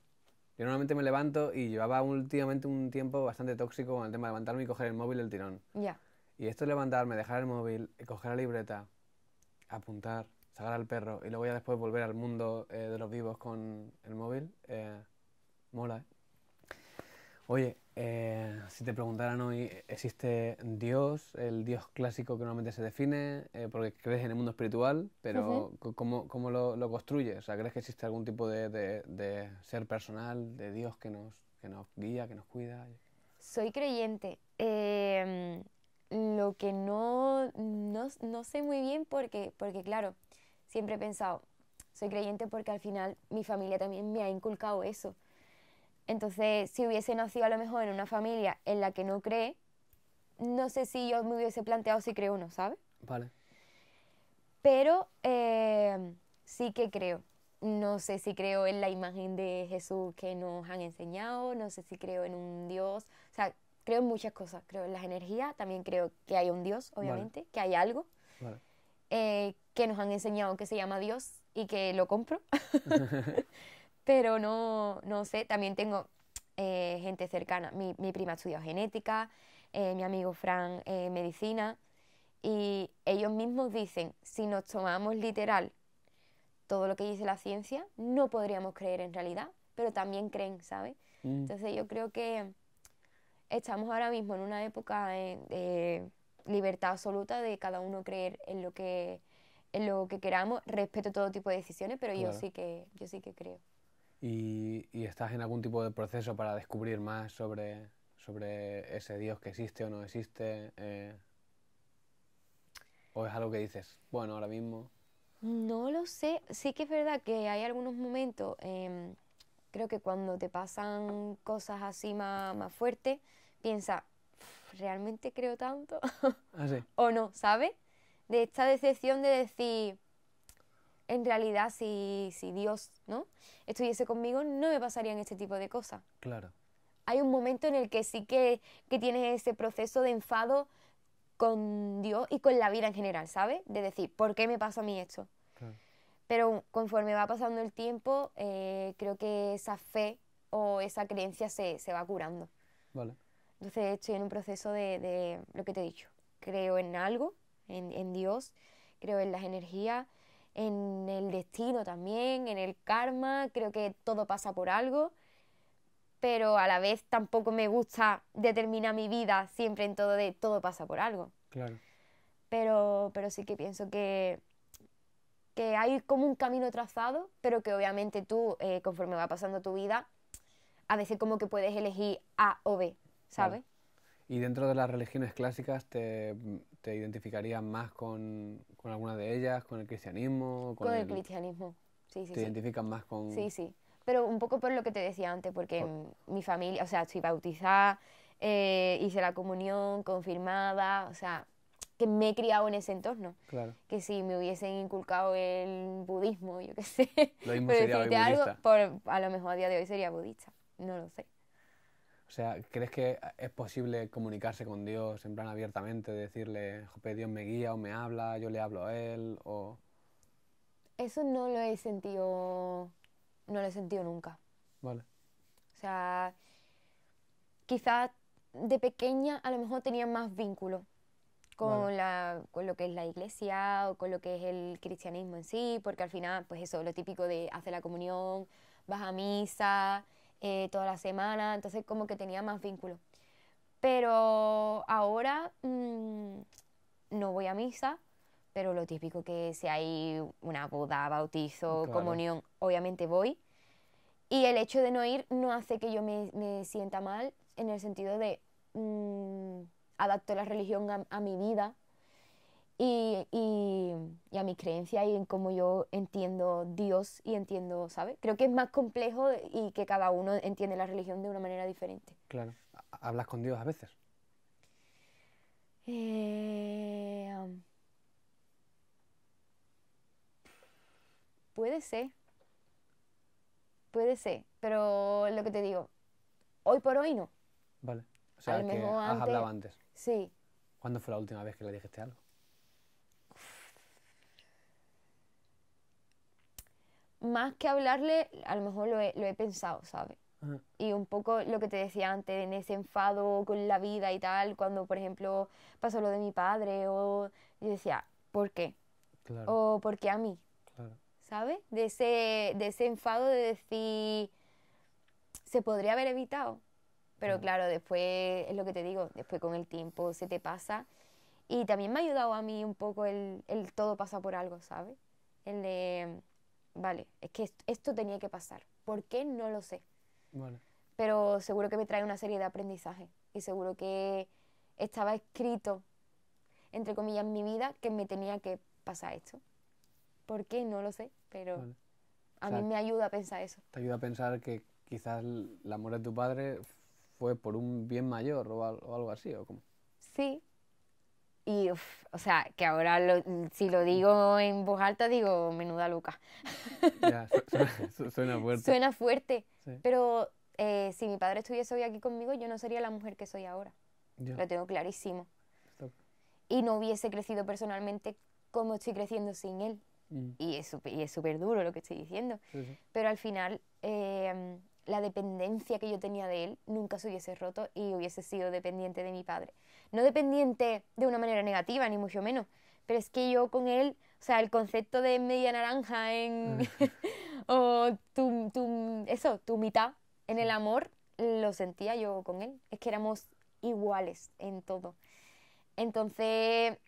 Yo normalmente me levanto y llevaba últimamente un tiempo bastante tóxico con el tema de levantarme y coger el móvil el tirón. Ya. Y esto de levantarme, dejar el móvil, coger la libreta, apuntar, sacar al perro y luego ya después volver al mundo eh, de los vivos con el móvil, eh, mola, ¿eh? Oye, eh, si te preguntaran hoy, ¿existe Dios, el Dios clásico que normalmente se define? Eh, porque crees en el mundo espiritual, pero ¿cómo, cómo lo, lo, construyes? O sea, ¿Crees que existe algún tipo de, de, ser personal, de Dios que nos, que nos, guía, que nos cuida? Soy creyente. Em, lo que no, no, no, sé muy bien porque, porque, claro, siempre he pensado, soy creyente porque al final mi familia también me ha inculcado eso entonces, si hubiese nacido a lo mejor en una familia en la que no cree, no sé si yo me hubiese planteado si creo o no, ¿sabes? Vale. Pero eh, sí que creo. No sé si creo en la imagen de Jesús que nos han enseñado, no sé si creo en un Dios. O sea, creo en muchas cosas. Creo en las energías, también creo que hay un Dios, obviamente, que hay algo vale. Eh, que nos han enseñado que se llama Dios y que lo compro. [LAUGHS] [LAUGHS] pero no, no sé, también tengo eh, gente cercana, mi, mi prima estudió genética, eh, mi amigo Fran eh, medicina, y ellos mismos dicen, si nos tomamos literal todo lo que dice la ciencia, no podríamos creer en realidad, pero también creen, ¿sabes? Mm. Entonces yo creo que estamos ahora mismo en una época de, libertad absoluta de cada uno creer en lo que en lo que queramos, respeto todo tipo de decisiones, pero yo sí que yo sí que creo y, estás en algún tipo de proceso para descubrir más sobre, sobre ese Dios que existe o no existe. Eh, ¿O es algo que dices, bueno, ahora mismo? No lo sé. Sí que es verdad que hay algunos momentos, em, creo que cuando te pasan cosas así más, más fuertes, piensas, ¿realmente creo tanto? Ah, [LAUGHS] o no, ¿sabes? De esta decepción de decir, en realidad si, si Dios ¿no? estuviese conmigo, no me pasarían este tipo de cosas. Claro. Hay un momento en el que sí que, que tienes ese proceso de enfado con Dios y con la vida en general, ¿sabes? De decir, ¿por qué me pasa a mí esto? Pero conforme va pasando el tiempo, eh, creo que esa fe o esa creencia se, se va curando. Vale. Entonces estoy en un proceso de, de, lo que te he dicho. Creo en algo, en, en Dios, creo en las energías, en el destino también, en el karma, creo que todo pasa por algo, pero a la vez tampoco me gusta determinar mi vida siempre en todo de todo pasa por algo. Claro. Pero, pero sí que pienso que, que hay como un camino trazado, pero que obviamente tú, eh, conforme va pasando tu vida, a veces como que puedes elegir A o B, ¿sabes? Y dentro de las religiones clásicas te te identificarías más con, con, alguna de ellas, con el cristianismo? Con, el, cristianismo, sí, sí. ¿Te identificas más con...? Sí, sí, pero un poco por lo que te decía antes, porque mm, mi familia, o sea, estoy bautizada, eh, hice la comunión, confirmada, o sea, que me he criado en ese entorno. Claro. Que si me hubiesen inculcado el budismo, yo qué sé, lo mismo [LAUGHS] sería decirte algo, por, a lo mejor a día de hoy sería budista, no lo sé. O sea, ¿crees que es posible comunicarse con Dios en plan abiertamente, decirle, Jope, Dios me guía o me habla, yo le hablo a Él? O... Eso no lo he sentido, no lo he sentido nunca. Vale. O sea, quizás de pequeña a lo mejor tenía más vínculo con, lo que es la iglesia o con lo que es el cristianismo en sí, porque al final, pues eso, lo típico de hacer la comunión, vas a misa, eh, toda la semana, entonces como que tenía más vínculo. Pero ahora mm, no voy a misa, pero lo típico que si hay una boda, bautizo, comunión, obviamente voy. Y el hecho de no ir no hace que yo me, sienta mal en el sentido de mm, adapto la religión a mi vida, y, a mi creencia y en cómo yo entiendo Dios y entiendo, ¿sabes? Creo que es más complejo y que cada uno entiende la religión de una manera diferente. Claro. ¿Hablas con Dios a veces? Eh, um, puede ser. Puede ser. Pero lo que te digo, hoy por hoy no. Vale. O sea, que has hablado antes. Sí. ¿Cuándo fue la última vez que le dijiste algo? más que hablarle, a lo mejor lo he, lo he pensado, ¿sabes? Y un poco lo que te decía antes, en ese enfado con la vida y tal, cuando por ejemplo pasó lo de mi padre, o yo decía, ¿por qué? O ¿por qué a mí? ¿Sabes? De ese, de ese enfado de decir, se podría haber evitado. Pero claro, después, es lo que te digo, después con el tiempo se te pasa. Y también me ha ayudado a mí un poco el, el todo pasa por algo, ¿sabes? El de vale, es que esto, tenía que pasar. ¿Por qué? No lo sé. Pero seguro que me trae una serie de aprendizaje y seguro que estaba escrito, entre comillas, en mi vida que me tenía que pasar esto. ¿Por qué? No lo sé, pero a mí me ayuda a pensar eso. Te ayuda a pensar que quizás la muerte de tu padre fue por un bien mayor o, algo así, ¿o cómo? Sí, y, o sea, que ahora mm, si lo digo en voz alta, digo, menuda luca Ya, [LAUGHS] suena fuerte. Suena fuerte. Pero eh, si mi padre estuviese hoy aquí conmigo, yo no sería la mujer que soy ahora. Lo tengo clarísimo. Y no hubiese crecido personalmente como estoy creciendo sin él. Mm. Y es súper duro lo que estoy diciendo. Pero al final, eh, la dependencia que yo tenía de él nunca se hubiese roto y hubiese sido dependiente de mi padre. No dependiente de una manera negativa, ni mucho menos, pero es que yo con él, o sea, el concepto de media naranja en... Mm. [LAUGHS] o tu, eso, tu mitad en el amor, lo sentía yo con él. Es que éramos iguales en todo. Entonces,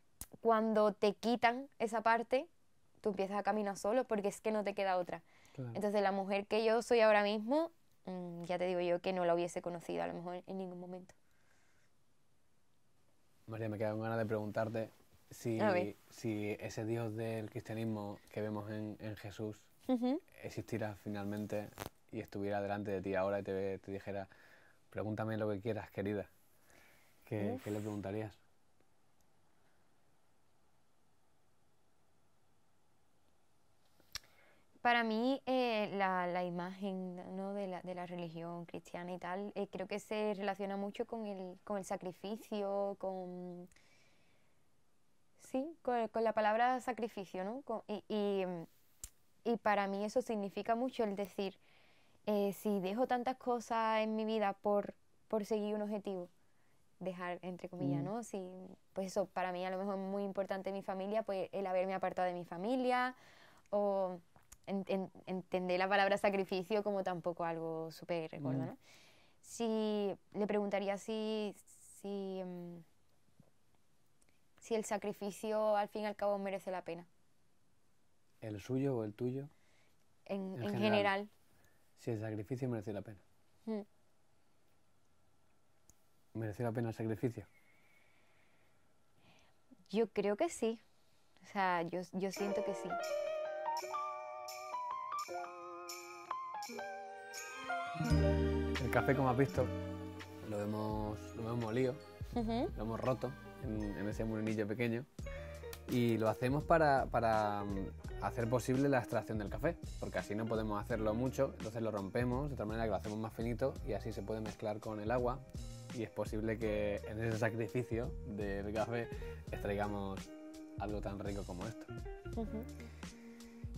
cuando te quitan esa parte, tú empiezas a caminar solo porque es que no te queda otra. Entonces, la mujer que yo soy ahora mismo Mm, ya te digo yo que no la hubiese conocido a lo mejor en ningún momento. María, me queda con ganas de preguntarte si, si ese Dios del cristianismo que vemos en, Jesús existirá existiera finalmente y estuviera delante de ti ahora y te, te dijera, pregúntame lo que quieras, querida. ¿Qué, ¿qué le preguntarías? para mí eh, la, la, imagen ¿no? de, la, de, la, religión cristiana y tal, eh, creo que se relaciona mucho con el, con el sacrificio, con... Sí, con, la palabra sacrificio, ¿no? Con, y, mm, y, para mí eso significa mucho el decir, eh, si dejo tantas cosas en mi vida por, por seguir un objetivo, dejar entre comillas, mm. ¿no? Si, pues eso, para mí a lo mejor es muy importante mi familia, pues el haberme apartado de mi familia o entender la palabra sacrificio como tampoco algo súper recuerdo, mm. Si le preguntaría si, si, mm, si el sacrificio al fin y al cabo merece la pena. ¿El suyo o el tuyo? En, general. Si el sacrificio merece la pena. Mm. ¿Merece la pena el sacrificio? Yo creo que sí. O sea, yo, yo siento que sí. El café, como has visto, lo hemos, lo hemos molido, lo hemos roto en, ese molinillo pequeño y lo hacemos para, mm, hacer posible la extracción del café, porque así no podemos hacerlo mucho, entonces lo rompemos de tal manera que lo hacemos más finito y así se puede mezclar con el agua y es posible que en ese sacrificio del café extraigamos algo tan rico como esto.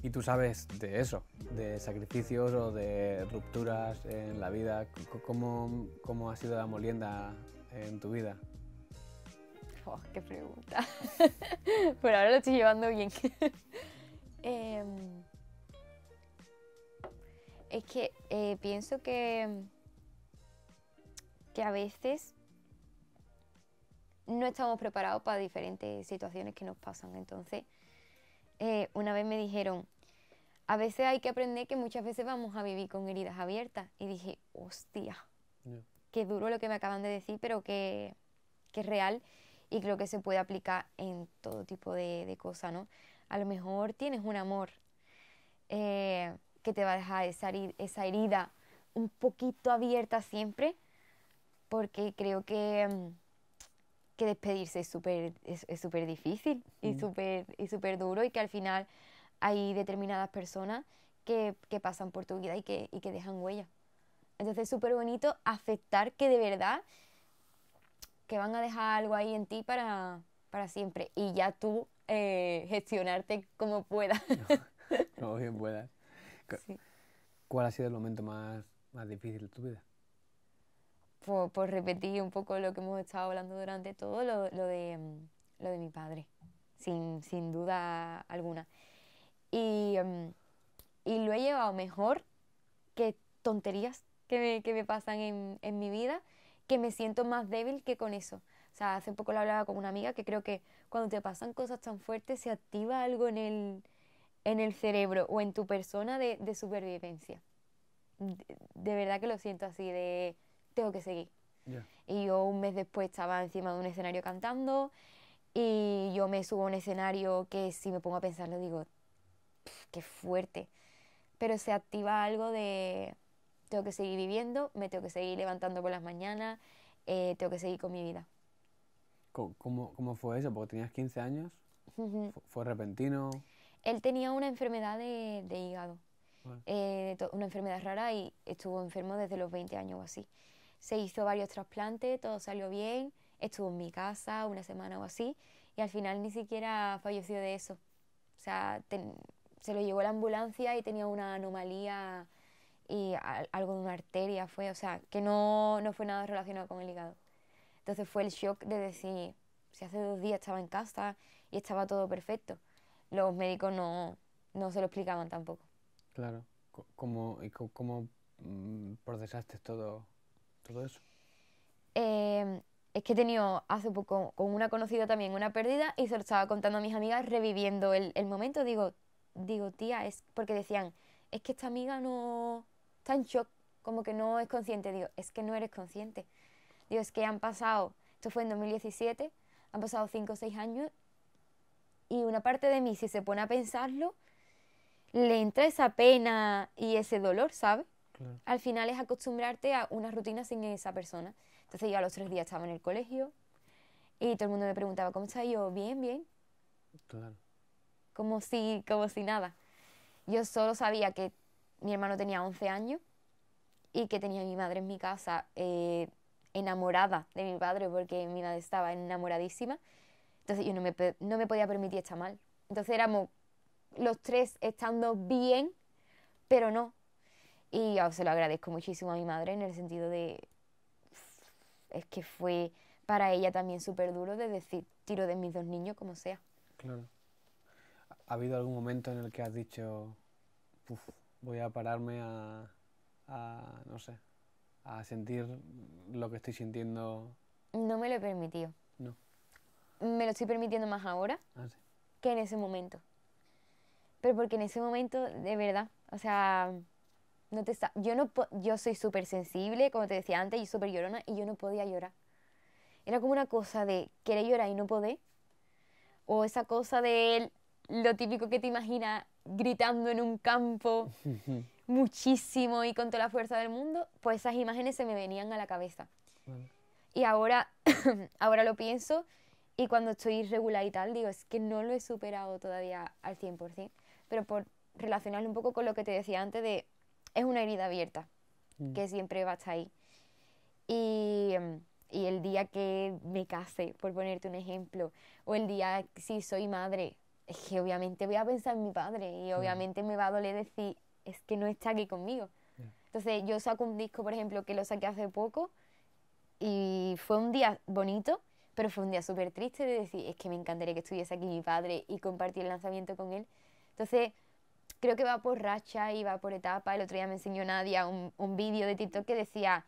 Y tú sabes de eso, de sacrificios o de rupturas en la vida. ¿Cómo, cómo ha sido la molienda en tu vida? Oh, ¡Qué pregunta! [LAUGHS] Por ahora lo estoy llevando bien. [LAUGHS] Em, es que eh, pienso que, que a veces no estamos preparados para diferentes situaciones que nos pasan. Entonces, eh, una vez me dijeron, a veces hay que aprender que muchas veces vamos a vivir con heridas abiertas. Y dije, hostia, qué duro lo que me acaban de decir, pero que, que, es real y creo que se puede aplicar en todo tipo de, de cosas, ¿no? A lo mejor tienes un amor eh, que te va a dejar esa, herida un poquito abierta siempre, porque creo que, mm, que despedirse es súper es, difícil y mm. súper y súper duro y que al final hay determinadas personas que, pasan por tu vida y que, dejan huella. Entonces es súper bonito aceptar que de verdad que van a dejar algo ahí en ti para, para siempre y ya tú eh, gestionarte como puedas. [LAUGHS] como bien puedas. ¿Cuál ha sido el momento más, difícil de tu vida? Por, repetir un poco lo que hemos estado hablando durante todo, lo, lo de, lo de mi padre, sin, sin duda alguna. Y, em, y lo he llevado mejor que tonterías que me, que me pasan en, en, mi vida, que me siento más débil que con eso. O sea, hace poco lo hablaba con una amiga que creo que cuando te pasan cosas tan fuertes se activa algo en el, en el cerebro o en tu persona de, de supervivencia. De, verdad que lo siento así, de tengo que seguir. Y yo un mes después estaba encima de un escenario cantando y yo me subo a un escenario que si me pongo a pensarlo digo, qué fuerte. Pero se activa algo de, tengo que seguir viviendo, me tengo que seguir levantando por las mañanas, eh, tengo que seguir con mi vida. ¿Cómo, ¿Cómo, fue eso? Porque tenías 15 años. ¿Fue repentino? Él tenía una enfermedad de, de hígado, eh, una enfermedad rara y estuvo enfermo desde los 20 años o así. Se hizo varios trasplantes, todo salió bien, estuvo en mi casa una semana o así y al final ni siquiera falleció de eso. O sea, se lo llevó la ambulancia y tenía una anomalía y algo de una arteria fue, o sea, que no, no fue nada relacionado con el hígado. Entonces fue el shock de decir, si hace dos días estaba en casa y estaba todo perfecto. Los médicos no, no se lo explicaban tampoco. Claro, ¿y cómo mm, procesaste todo, todo eso? Em, es que he tenido hace poco con una conocida también una pérdida y se lo estaba contando a mis amigas reviviendo el, el momento. Digo, digo, tía, es porque decían, es que esta amiga no está en shock, como que no es consciente. Digo, es que no eres consciente. Digo, es que han pasado, esto fue en 2017, han pasado cinco o seis años y una parte de mí, si se pone a pensarlo, le entra esa pena y ese dolor, ¿sabes? Al final es acostumbrarte a una rutina sin esa persona. Entonces yo a los tres días estaba en el colegio y todo el mundo me preguntaba, ¿cómo estás? yo, bien, bien. Claro como si, como si nada. Yo solo sabía que mi hermano tenía 11 años y que tenía a mi madre en mi casa eh, enamorada de mi padre porque mi madre estaba enamoradísima. Entonces yo no me, no me podía permitir estar mal. Entonces éramos los tres estando bien, pero no. Y yo oh, se lo agradezco muchísimo a mi madre en el sentido de... Es que fue para ella también súper duro de decir, tiro de mis dos niños como sea. Claro. ¿Ha habido algún momento en el que has dicho, voy a pararme a, no sé, a sentir lo que estoy sintiendo? No me lo he permitido. No. Me lo estoy permitiendo más ahora ah, que en ese momento. Pero porque en ese momento, de verdad, o sea, no te yo, no yo soy súper sensible, como te decía antes, y súper llorona, y yo no podía llorar. Era como una cosa de querer llorar y no poder. O esa cosa de lo típico que te imaginas gritando en un campo [LAUGHS] muchísimo y con toda la fuerza del mundo, pues esas imágenes se me venían a la cabeza. Y ahora, [COUGHS] ahora lo pienso y cuando estoy irregular y tal, digo, es que no lo he superado todavía al 100%, pero por relacionarlo un poco con lo que te decía antes de, es una herida abierta, mm. que siempre va a estar ahí. Y, y el día que me case, por ponerte un ejemplo, o el día si soy madre, es que obviamente voy a pensar en mi padre y obviamente me va a doler decir, es que no está aquí conmigo. Entonces yo saco un disco, por ejemplo, que lo saqué hace poco y fue un día bonito, pero fue un día súper triste de decir, es que me encantaría que estuviese aquí mi padre y compartir el lanzamiento con él. Entonces creo que va por racha y va por etapa. El otro día me enseñó Nadia un, un vídeo de TikTok que decía,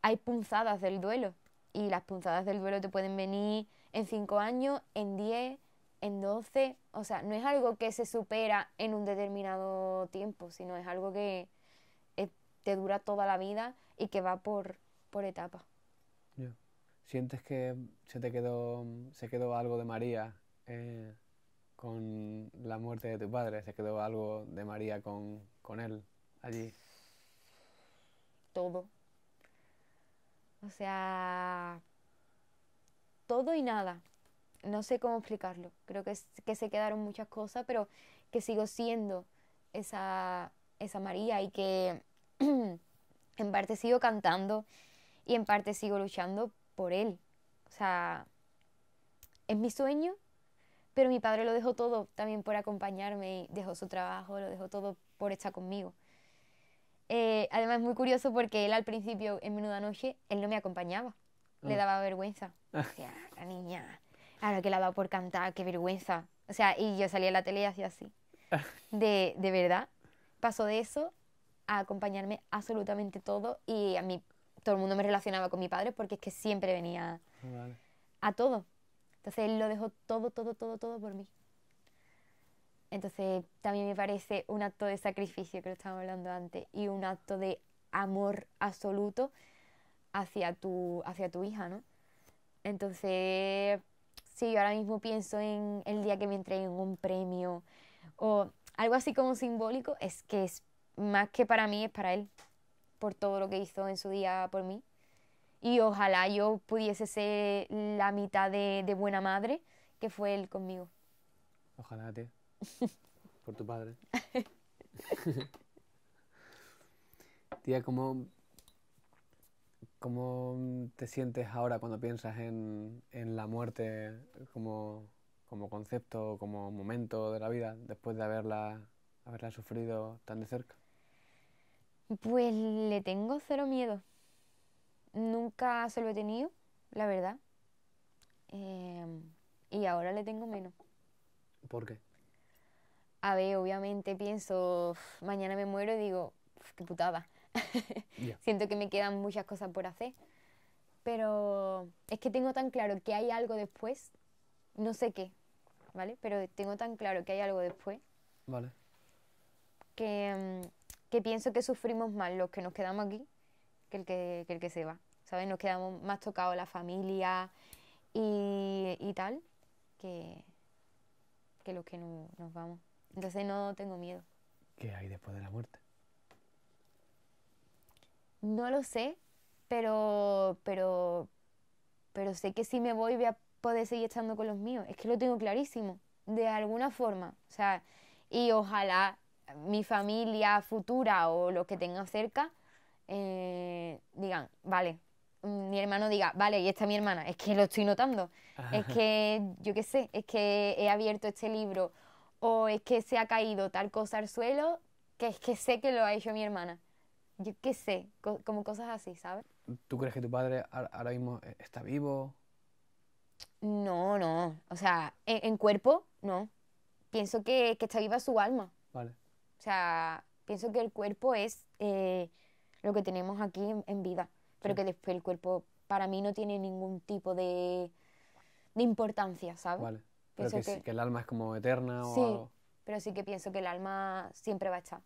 hay punzadas del duelo y las punzadas del duelo te pueden venir en cinco años, en diez 12 o sea, no es algo que se supera en un determinado tiempo, sino es algo que eh, te dura toda la vida y que va por, por etapas. ¿Sientes que se te quedó, se quedó algo de María eh, con la muerte de tu padre? ¿Se quedó algo de María con, con él allí? Todo. O sea, todo y nada no sé cómo explicarlo. Creo que, es, que se quedaron muchas cosas, pero que sigo siendo esa, esa María y que [CLEARS THROAT] en parte sigo cantando y en parte sigo luchando por él. O sea, es mi sueño, pero mi padre lo dejó todo también por acompañarme y dejó su trabajo, lo dejó todo por estar conmigo. Eh, además, es muy curioso porque él al principio, en menuda noche, él no me acompañaba. Le mm. daba vergüenza. [LAUGHS] Ah, la niña Ahora que la dado por cantar, qué vergüenza. O sea, y yo salía a la tele y hacía así. [LAUGHS] De, de verdad, pasó de eso a acompañarme absolutamente todo y a mí todo el mundo me relacionaba con mi padre porque es que siempre venía a todo. Entonces él lo dejó todo, todo, todo, todo por mí. Entonces también me parece un acto de sacrificio que lo estábamos hablando antes y un acto de amor absoluto hacia tu, hacia tu hija, ¿no? Entonces si yo ahora mismo pienso en el día que me entreguen un premio o algo así como simbólico, es que es más que para mí, es para él, por todo lo que hizo en su día por mí. Y ojalá yo pudiese ser la mitad de, buena madre que fue él conmigo. Ojalá te. [LAUGHS] por tu padre. [LAUGHS] Tía, como... ¿Cómo mm, te sientes ahora cuando piensas en, la muerte como, como, concepto, como momento de la vida, después de haberla, haberla sufrido tan de cerca? Pues le tengo cero miedo. Nunca se lo he tenido, la verdad. Em, y ahora le tengo menos. ¿Por qué? A ver, obviamente pienso, mañana me muero y digo, qué putada. [LAUGHS] Siento que me quedan muchas cosas por hacer, pero es que tengo tan claro que hay algo después, no sé qué, ¿vale? Pero tengo tan claro que hay algo después. Vale. Que, mm, pienso que sufrimos más los que nos quedamos aquí que el que, que se va, ¿sabes? Nos quedamos más tocados la familia y, tal que, que los que no, nos vamos. Entonces no tengo miedo. ¿Qué hay después de la muerte? No lo sé, pero, pero, pero sé que si me voy voy a poder seguir estando con los míos. Es que lo tengo clarísimo, de alguna forma. O sea, y ojalá mi familia futura o lo que tenga cerca eh, digan, vale, mm, mi hermano diga, vale, y está mi hermana, es que lo estoy notando, es que yo qué sé, es que he abierto este libro o es que se ha caído tal cosa al suelo, que es que sé que lo ha hecho mi hermana yo qué sé, como cosas así, ¿sabes? ¿Tú crees que tu padre ahora mismo eh, está vivo? No, no. O sea, en, cuerpo, no. Pienso que, está viva su alma. Vale. O sea, pienso que el cuerpo es eh, lo que tenemos aquí en, vida, pero que después el cuerpo para mí no tiene ningún tipo de, importancia, ¿sabes? Vale. que, el alma es como eterna o Sí, pero sí que pienso que el alma siempre va a estar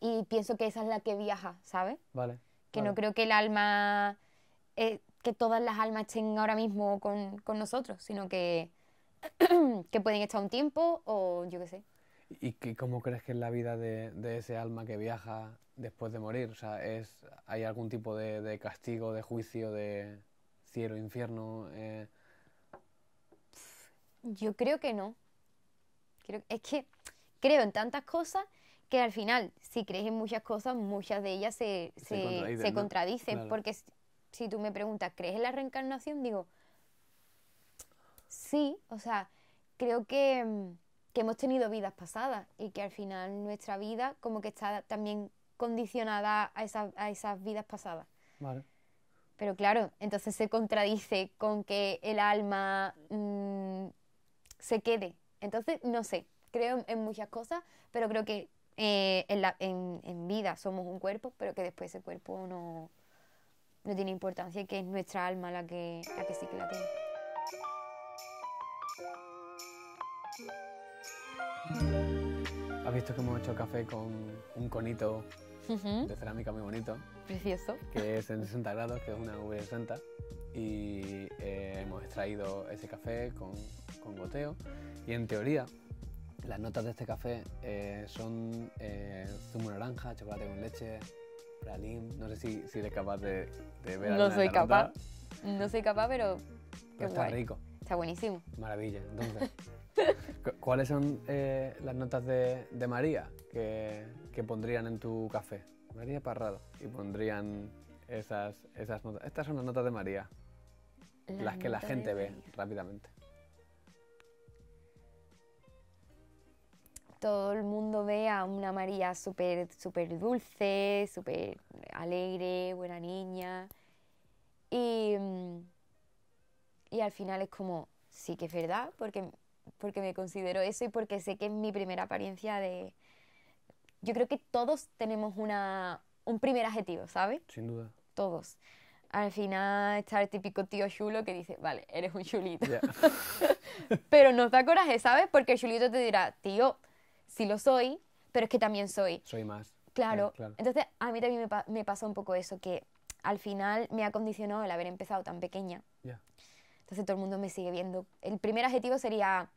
y pienso que esa es la que viaja, ¿sabes? Vale. Que no creo que el alma, eh, que todas las almas estén ahora mismo con, nosotros, sino que, [CLEARS THROAT] que pueden estar un tiempo o yo qué sé. ¿Y cómo crees que es la vida de, ese alma que viaja después de morir? O sea, es, ¿hay algún tipo de, castigo, de juicio, de cielo, infierno? Eh, yo creo que no. Creo, es que creo en tantas cosas que al final, si crees en muchas cosas, muchas de ellas se, contradicen, porque si, tú me preguntas, ¿crees en la reencarnación? Digo, sí, o sea, creo mm, que, hemos tenido vidas pasadas y que al final nuestra vida como que está también condicionada a esas, a esas vidas pasadas. Pero claro, entonces se contradice con que el alma mm, se quede. Entonces, no sé, creo en muchas cosas, pero creo que eh, en, vida somos un cuerpo, pero que después ese cuerpo no, tiene importancia y que es nuestra alma la que, la sí que la tiene. ¿Has visto que hemos hecho café con un conito de cerámica muy bonito? Precioso. Que es en 60 grados, que es una V 60 Y eh, hemos extraído ese café con goteo. Y en teoría, las notas de este café eh, son eh, zumo naranja, chocolate con leche, pralín. No sé si, eres capaz de, de ver No soy capaz. No soy capaz, pero. está rico. Está buenísimo. Maravilla. Entonces, [LAUGHS] ¿cuáles son eh, las notas de, María que, pondrían en tu café? María Parrado. Y pondrían esas, esas notas. Estas son las notas de María. las que la gente ve rápidamente. todo el mundo ve a una María súper súper dulce, súper alegre, buena niña. Mm, y, al final es como, sí que es verdad, porque, porque me considero eso y porque sé que es mi primera apariencia de... Yo creo que todos tenemos una, un primer adjetivo, ¿sabes? Sin duda. Todos. Al final está el típico tío chulo que dice, vale, eres un chulito. [LAUGHS] Pero no te coraje, ¿sabes? Porque el chulito te dirá, tío, si lo soy, pero es que también soy. Soy más. Claro. Eh, Entonces, a mí también me, pasó un poco eso, que al final me ha condicionado el haber empezado tan pequeña. Entonces, todo el mundo me sigue viendo. El primer adjetivo sería,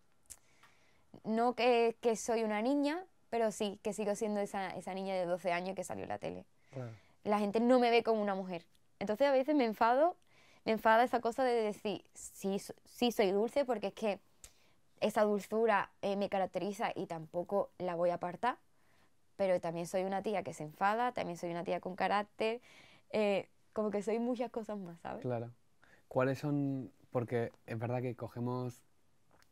no que, soy una niña, pero sí que sigo siendo esa, esa niña de 12 años que salió en la tele. Claro. La gente no me ve como una mujer. Entonces, a veces me enfado, me enfada esa cosa de decir, sí, sí soy dulce, porque es que esa dulzura eh, me caracteriza y tampoco la voy a apartar, pero también soy una tía que se enfada, también soy una tía con carácter, eh, como que soy muchas cosas más, ¿sabes? Claro. ¿Cuáles son, porque es verdad que cogemos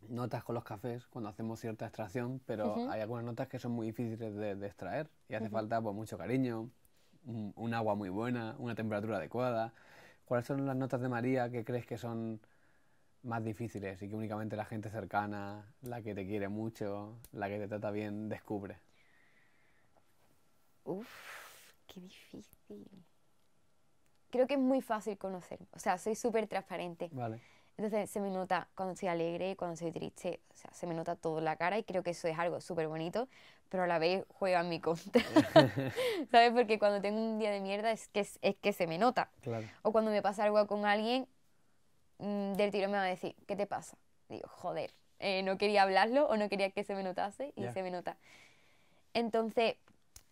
notas con los cafés cuando hacemos cierta extracción, pero hay algunas notas que son muy difíciles de, extraer y hace falta pues, mucho cariño, un agua muy buena, una temperatura adecuada. ¿Cuáles son las notas de María que crees que son más difíciles y que únicamente la gente cercana, la que te quiere mucho, la que te trata bien, descubre. Uf, qué difícil. Creo que es muy fácil conocer. O sea, soy súper transparente. Vale. Entonces se me nota cuando soy alegre, cuando soy triste, o sea, se me nota todo en la cara y creo que eso es algo súper bonito, pero a la vez juega en mi contra. [LAUGHS] [LAUGHS] ¿Sabes? Porque cuando tengo un día de mierda es que, es que se me nota. Claro. O cuando me pasa algo con alguien, Mm, del tiro me va a decir, ¿qué te pasa? Digo, joder, eh, no quería hablarlo o no quería que se me notase y se me nota. Entonces,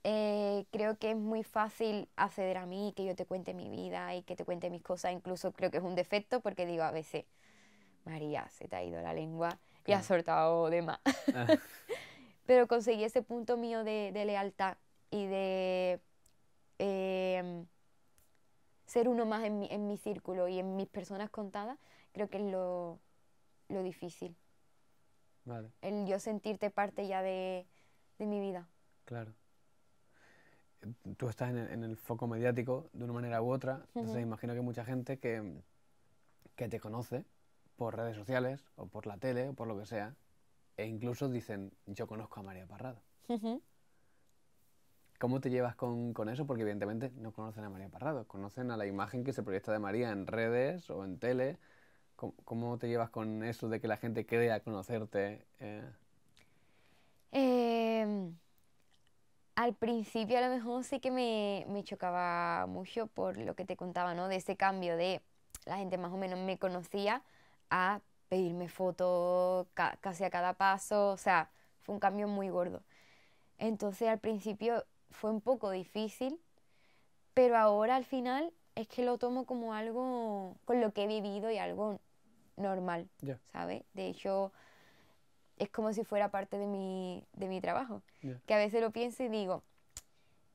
eh, creo que es muy fácil acceder a mí, que yo te cuente mi vida y que te cuente mis cosas. Incluso creo que es un defecto porque digo a veces, María, se te ha ido la lengua y ha soltado de más. Ah. [LAUGHS] Pero conseguí ese punto mío de, de lealtad y de... Eh, ser uno más en mi, círculo y en mis personas contadas, creo que es lo, difícil. El yo sentirte parte ya de, mi vida. Claro. Tú estás en el, foco mediático de una manera u otra, entonces imagino que mucha gente que, te conoce por redes sociales o por la tele o por lo que sea, e incluso dicen, yo conozco a María Parrada. ¿Cómo te llevas con, eso? Porque evidentemente no conocen a María Parrado, conocen a la imagen que se proyecta de María en redes o en tele. ¿Cómo, te llevas con eso de que la gente a conocerte? Eh? Em, al principio a lo mejor sí que me, chocaba mucho por lo que te contaba, ¿no? De ese cambio de la gente más o menos me conocía a pedirme fotos casi a cada paso, o sea, fue un cambio muy gordo. Entonces al principio fue un poco difícil, pero ahora al final es que lo tomo como algo con lo que he vivido y algo normal, ¿sabes? De hecho, es como si fuera parte de mi, de mi trabajo, que a veces lo pienso y digo,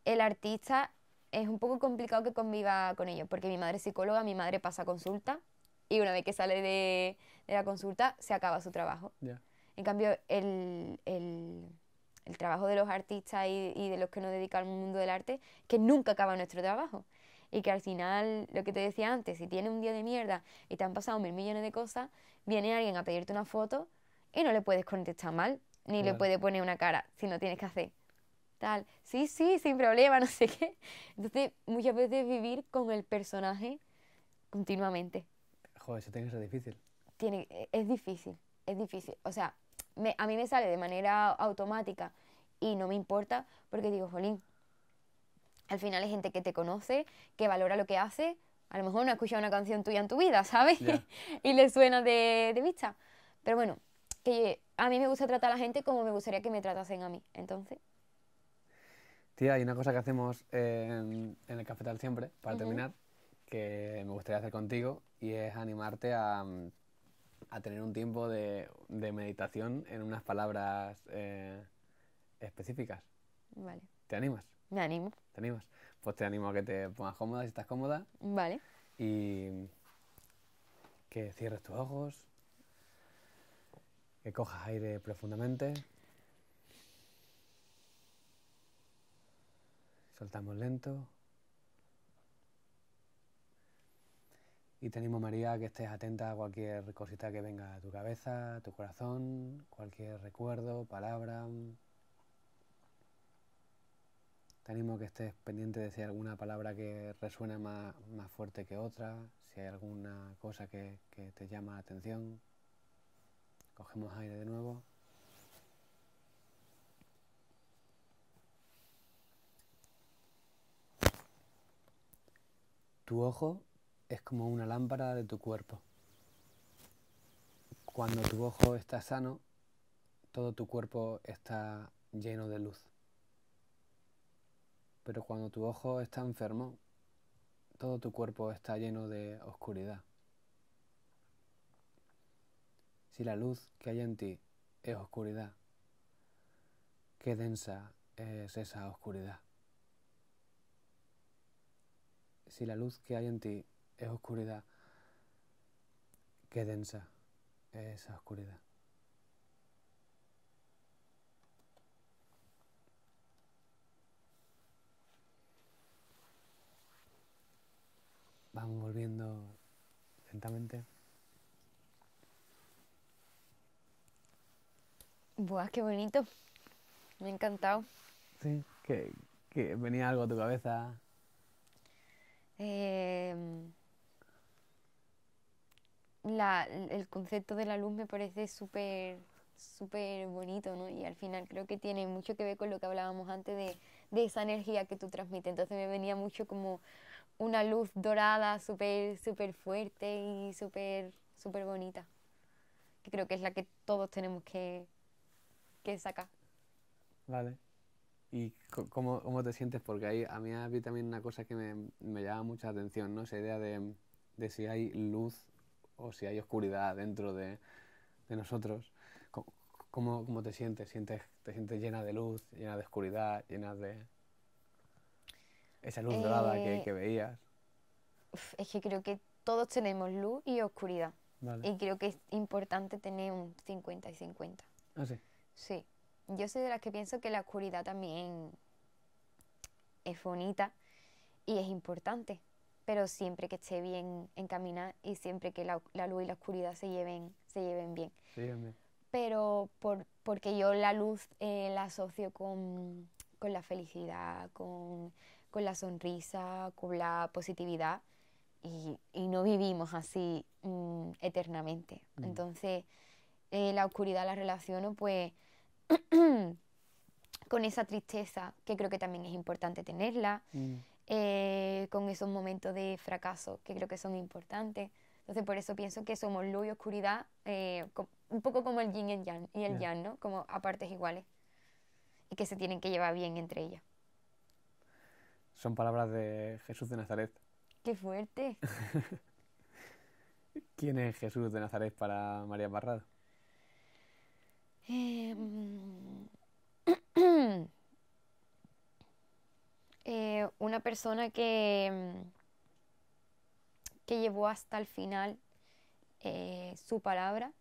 el artista es un poco complicado que conviva con ello, porque mi madre es psicóloga, mi madre pasa consulta y una vez que sale de, la consulta se acaba su trabajo. En cambio, el, el trabajo de los artistas y, de los que nos dedican al mundo del arte, que nunca acaba nuestro trabajo. Y que al final, lo que te decía antes, si tiene un día de mierda y te han pasado mil millones de cosas, viene alguien a pedirte una foto y no le puedes contestar mal, ni le puedes poner una cara si no tienes que hacer. Tal, sí, sí, sin problema, [LAUGHS] no sé qué. Entonces, muchas veces vivir con el personaje continuamente. Joder, eso tiene que difícil. Tiene, es difícil, es difícil. O sea, a mí me sale de manera automática y no me importa porque digo, jolín, al final hay gente que te conoce, que valora lo que hace, a lo mejor no ha escuchado una canción tuya en tu vida, ¿sabes? [LAUGHS] y le suena de, vista. Pero bueno, que a mí me gusta tratar a la gente como me gustaría que me tratasen a mí, entonces. Tía, hay una cosa que hacemos en, en el Cafetal siempre, para terminar, que me gustaría hacer contigo, y es animarte a, a tener un tiempo de, meditación en unas palabras eh, específicas. Vale. ¿Te animas? Me animo. ¿Te animas? Pues te animo a que te pongas cómoda si estás cómoda. Vale. Y que cierres tus ojos, que cojas aire profundamente. Soltamos lento. Y te animo, María, que estés atenta a cualquier cosita que venga a tu cabeza, a tu corazón, cualquier recuerdo, palabra. Te animo que estés pendiente de si alguna palabra que resuene más, fuerte que otra, si hay alguna cosa que, que te llama la atención. Cogemos aire de nuevo. Tu ojo es como una lámpara de tu cuerpo. Cuando tu ojo está sano, todo tu cuerpo está lleno de luz. Pero cuando tu ojo está enfermo, todo tu cuerpo está lleno de oscuridad. Si la luz que hay en ti es oscuridad, qué densa es esa oscuridad. Si la luz que hay en ti es oscuridad. Qué densa es esa oscuridad. Vamos volviendo lentamente. Buah, qué bonito. Me ha encantado. Sí, que, que venía algo a tu cabeza. Eh, el concepto de la luz me parece súper súper bonito, ¿no? Y al final creo que tiene mucho que ver con lo que hablábamos antes de, esa energía que tú transmites. Entonces me venía mucho como una luz dorada, súper súper fuerte y súper súper bonita. Que creo que es la que todos tenemos que, que sacar. Vale. ¿Y cómo, cómo, te sientes? Porque ahí a mí había también una cosa que me, me llama mucha atención, ¿no? Esa idea de, de si hay luz o si hay oscuridad dentro de, nosotros. ¿Cómo, te sientes? sientes? ¿Te sientes llena de luz, llena de oscuridad, llena de esa luz dorada que, eh, que, veías? Es que creo que todos tenemos luz y oscuridad. Y creo que es importante tener un 50 y 50. Ah, sí? Sí. Yo soy de las que pienso que la oscuridad también es bonita y es importante pero siempre que esté bien encaminada y siempre que la, luz y la oscuridad se lleven, se lleven bien. Pero porque yo la luz eh, la asocio con, la felicidad, con, la sonrisa, con la positividad y, no vivimos así mm, eternamente. Mm. Entonces, eh, la oscuridad la relaciono pues [CLEARS THROAT] con esa tristeza, que creo que también es importante tenerla. Mm. Eh, con esos momentos de fracaso que creo que son importantes. Entonces por eso pienso que somos luz y oscuridad, eh, un poco como el yin y el yang, y el yang ¿no? como a partes iguales y que se tienen que llevar bien entre ellas. Son palabras de Jesús de Nazaret. ¡Qué fuerte! [LAUGHS] ¿Quién es Jesús de Nazaret para María Barrado? Eh, mm. [CLEARS THROAT] [COUGHS] Eh, una persona que, mm, que llevó hasta el final eh, su palabra,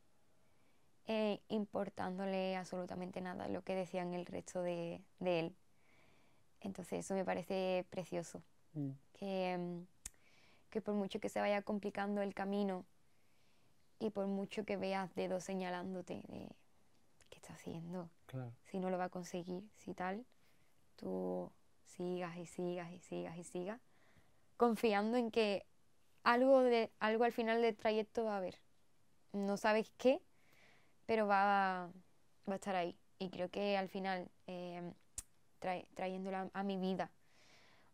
eh, importándole absolutamente nada lo que decían el resto de, él. Entonces eso me parece precioso, mm. Mm, que, por mucho que se vaya complicando el camino y por mucho que veas dedos señalándote de qué está haciendo, si no lo va a conseguir, si tal, tú sigas y sigas y sigas y sigas, confiando en que algo, de, algo al final del trayecto va a haber. No sabes qué, pero va, a, va a estar ahí. Y creo que al final, eh, trayéndola a mi vida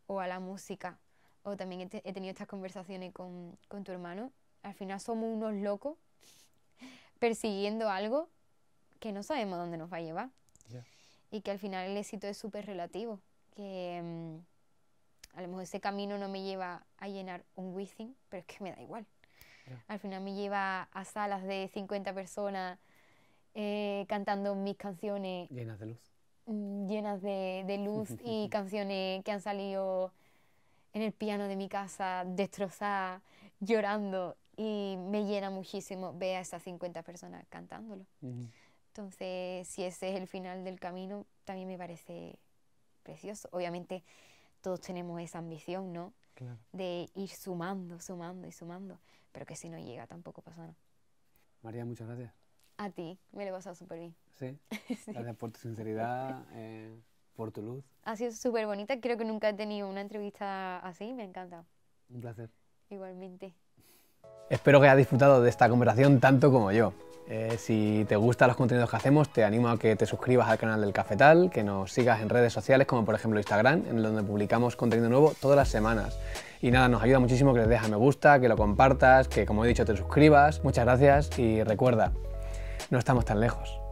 o a la música, o también he, tenido estas conversaciones con, tu hermano, al final somos unos locos [LAUGHS] persiguiendo algo que no sabemos dónde nos va a llevar. Y que al final el éxito es súper relativo que mm, a lo mejor ese camino no me lleva a llenar un Wizzing, pero es que me da igual. Al final me lleva a salas de 50 personas eh, cantando mis canciones. Llenas de luz. Mm, llenas de, luz [LAUGHS] y canciones que han salido en el piano de mi casa, destrozadas, llorando. Y me llena muchísimo ver a esas 50 personas cantándolo. Entonces, si ese es el final del camino, también me parece precioso. Obviamente todos tenemos esa ambición, ¿no? De ir sumando, sumando y sumando, pero que si no llega tampoco pasa nada. María, muchas gracias. A ti, me lo he pasado súper bien. ¿Sí? [LAUGHS] Gracias por tu sinceridad, eh, por tu luz. Ha sido súper bonita, creo que nunca he tenido una entrevista así, me encanta Un placer. Igualmente. Espero que hayas disfrutado de esta conversación tanto como yo. Eh, si te gustan los contenidos que hacemos, te animo a que te suscribas al canal del Cafetal, que nos sigas en redes sociales como por ejemplo Instagram, en donde publicamos contenido nuevo todas las semanas. Y nada, nos ayuda muchísimo que les dejes me gusta, que lo compartas, que como he dicho te suscribas. Muchas gracias y recuerda, no estamos tan lejos.